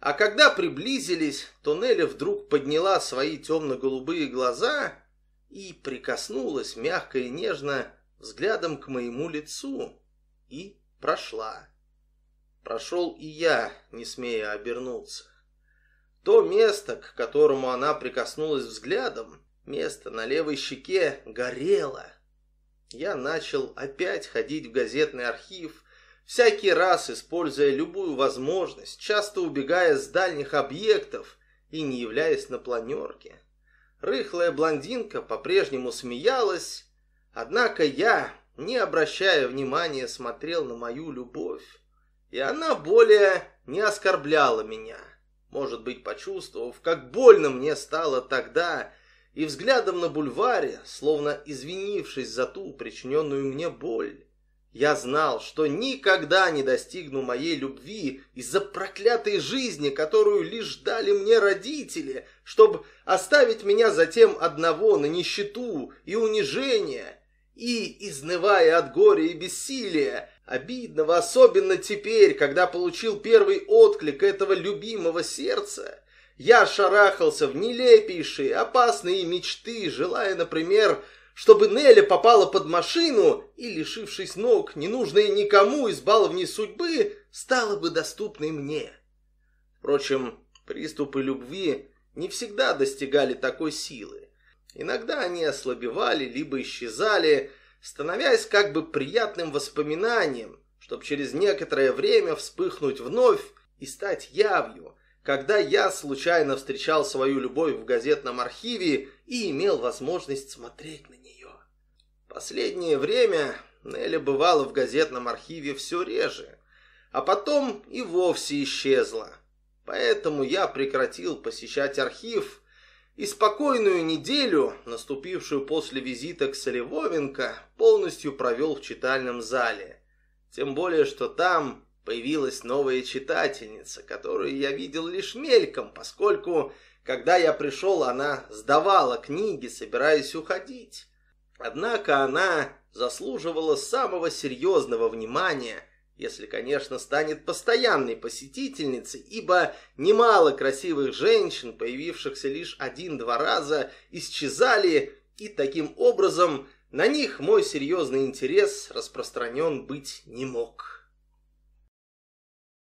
S1: А когда приблизились, Туннеля вдруг подняла свои темно-голубые глаза и прикоснулась мягко и нежно взглядом к моему лицу и прошла. Прошел и я, не смея обернуться. То место, к которому она прикоснулась взглядом, место на левой щеке горело. Я начал опять ходить в газетный архив Всякий раз, используя любую возможность, часто убегая с дальних объектов и не являясь на планерке. Рыхлая блондинка по-прежнему смеялась, однако я, не обращая внимания, смотрел на мою любовь, и она более не оскорбляла меня, может быть, почувствовав, как больно мне стало тогда, и взглядом на бульваре, словно извинившись за ту причиненную мне боль. Я знал, что никогда не достигну моей любви из-за проклятой жизни, которую лишь дали мне родители, чтобы оставить меня затем одного на нищету и унижение. И, изнывая от горя и бессилия, обидного, особенно теперь, когда получил первый отклик этого любимого сердца, я шарахался в нелепейшие, опасные мечты, желая, например, чтобы Нелли попала под машину и, лишившись ног, ненужная никому из баловней судьбы, стала бы доступной мне. Впрочем, приступы любви не всегда достигали такой силы. Иногда они ослабевали, либо исчезали, становясь как бы приятным воспоминанием, чтобы через некоторое время вспыхнуть вновь и стать явью, когда я случайно встречал свою любовь в газетном архиве и имел возможность смотреть на Последнее время Нелли бывала в газетном архиве все реже, а потом и вовсе исчезла. Поэтому я прекратил посещать архив, и спокойную неделю, наступившую после визита к Солевовенко, полностью провел в читальном зале. Тем более, что там появилась новая читательница, которую я видел лишь мельком, поскольку, когда я пришел, она сдавала книги, собираясь уходить. Однако она заслуживала самого серьезного внимания, если, конечно, станет постоянной посетительницей, ибо немало красивых женщин, появившихся лишь один-два раза, исчезали, и таким образом на них мой серьезный интерес распространен быть не мог.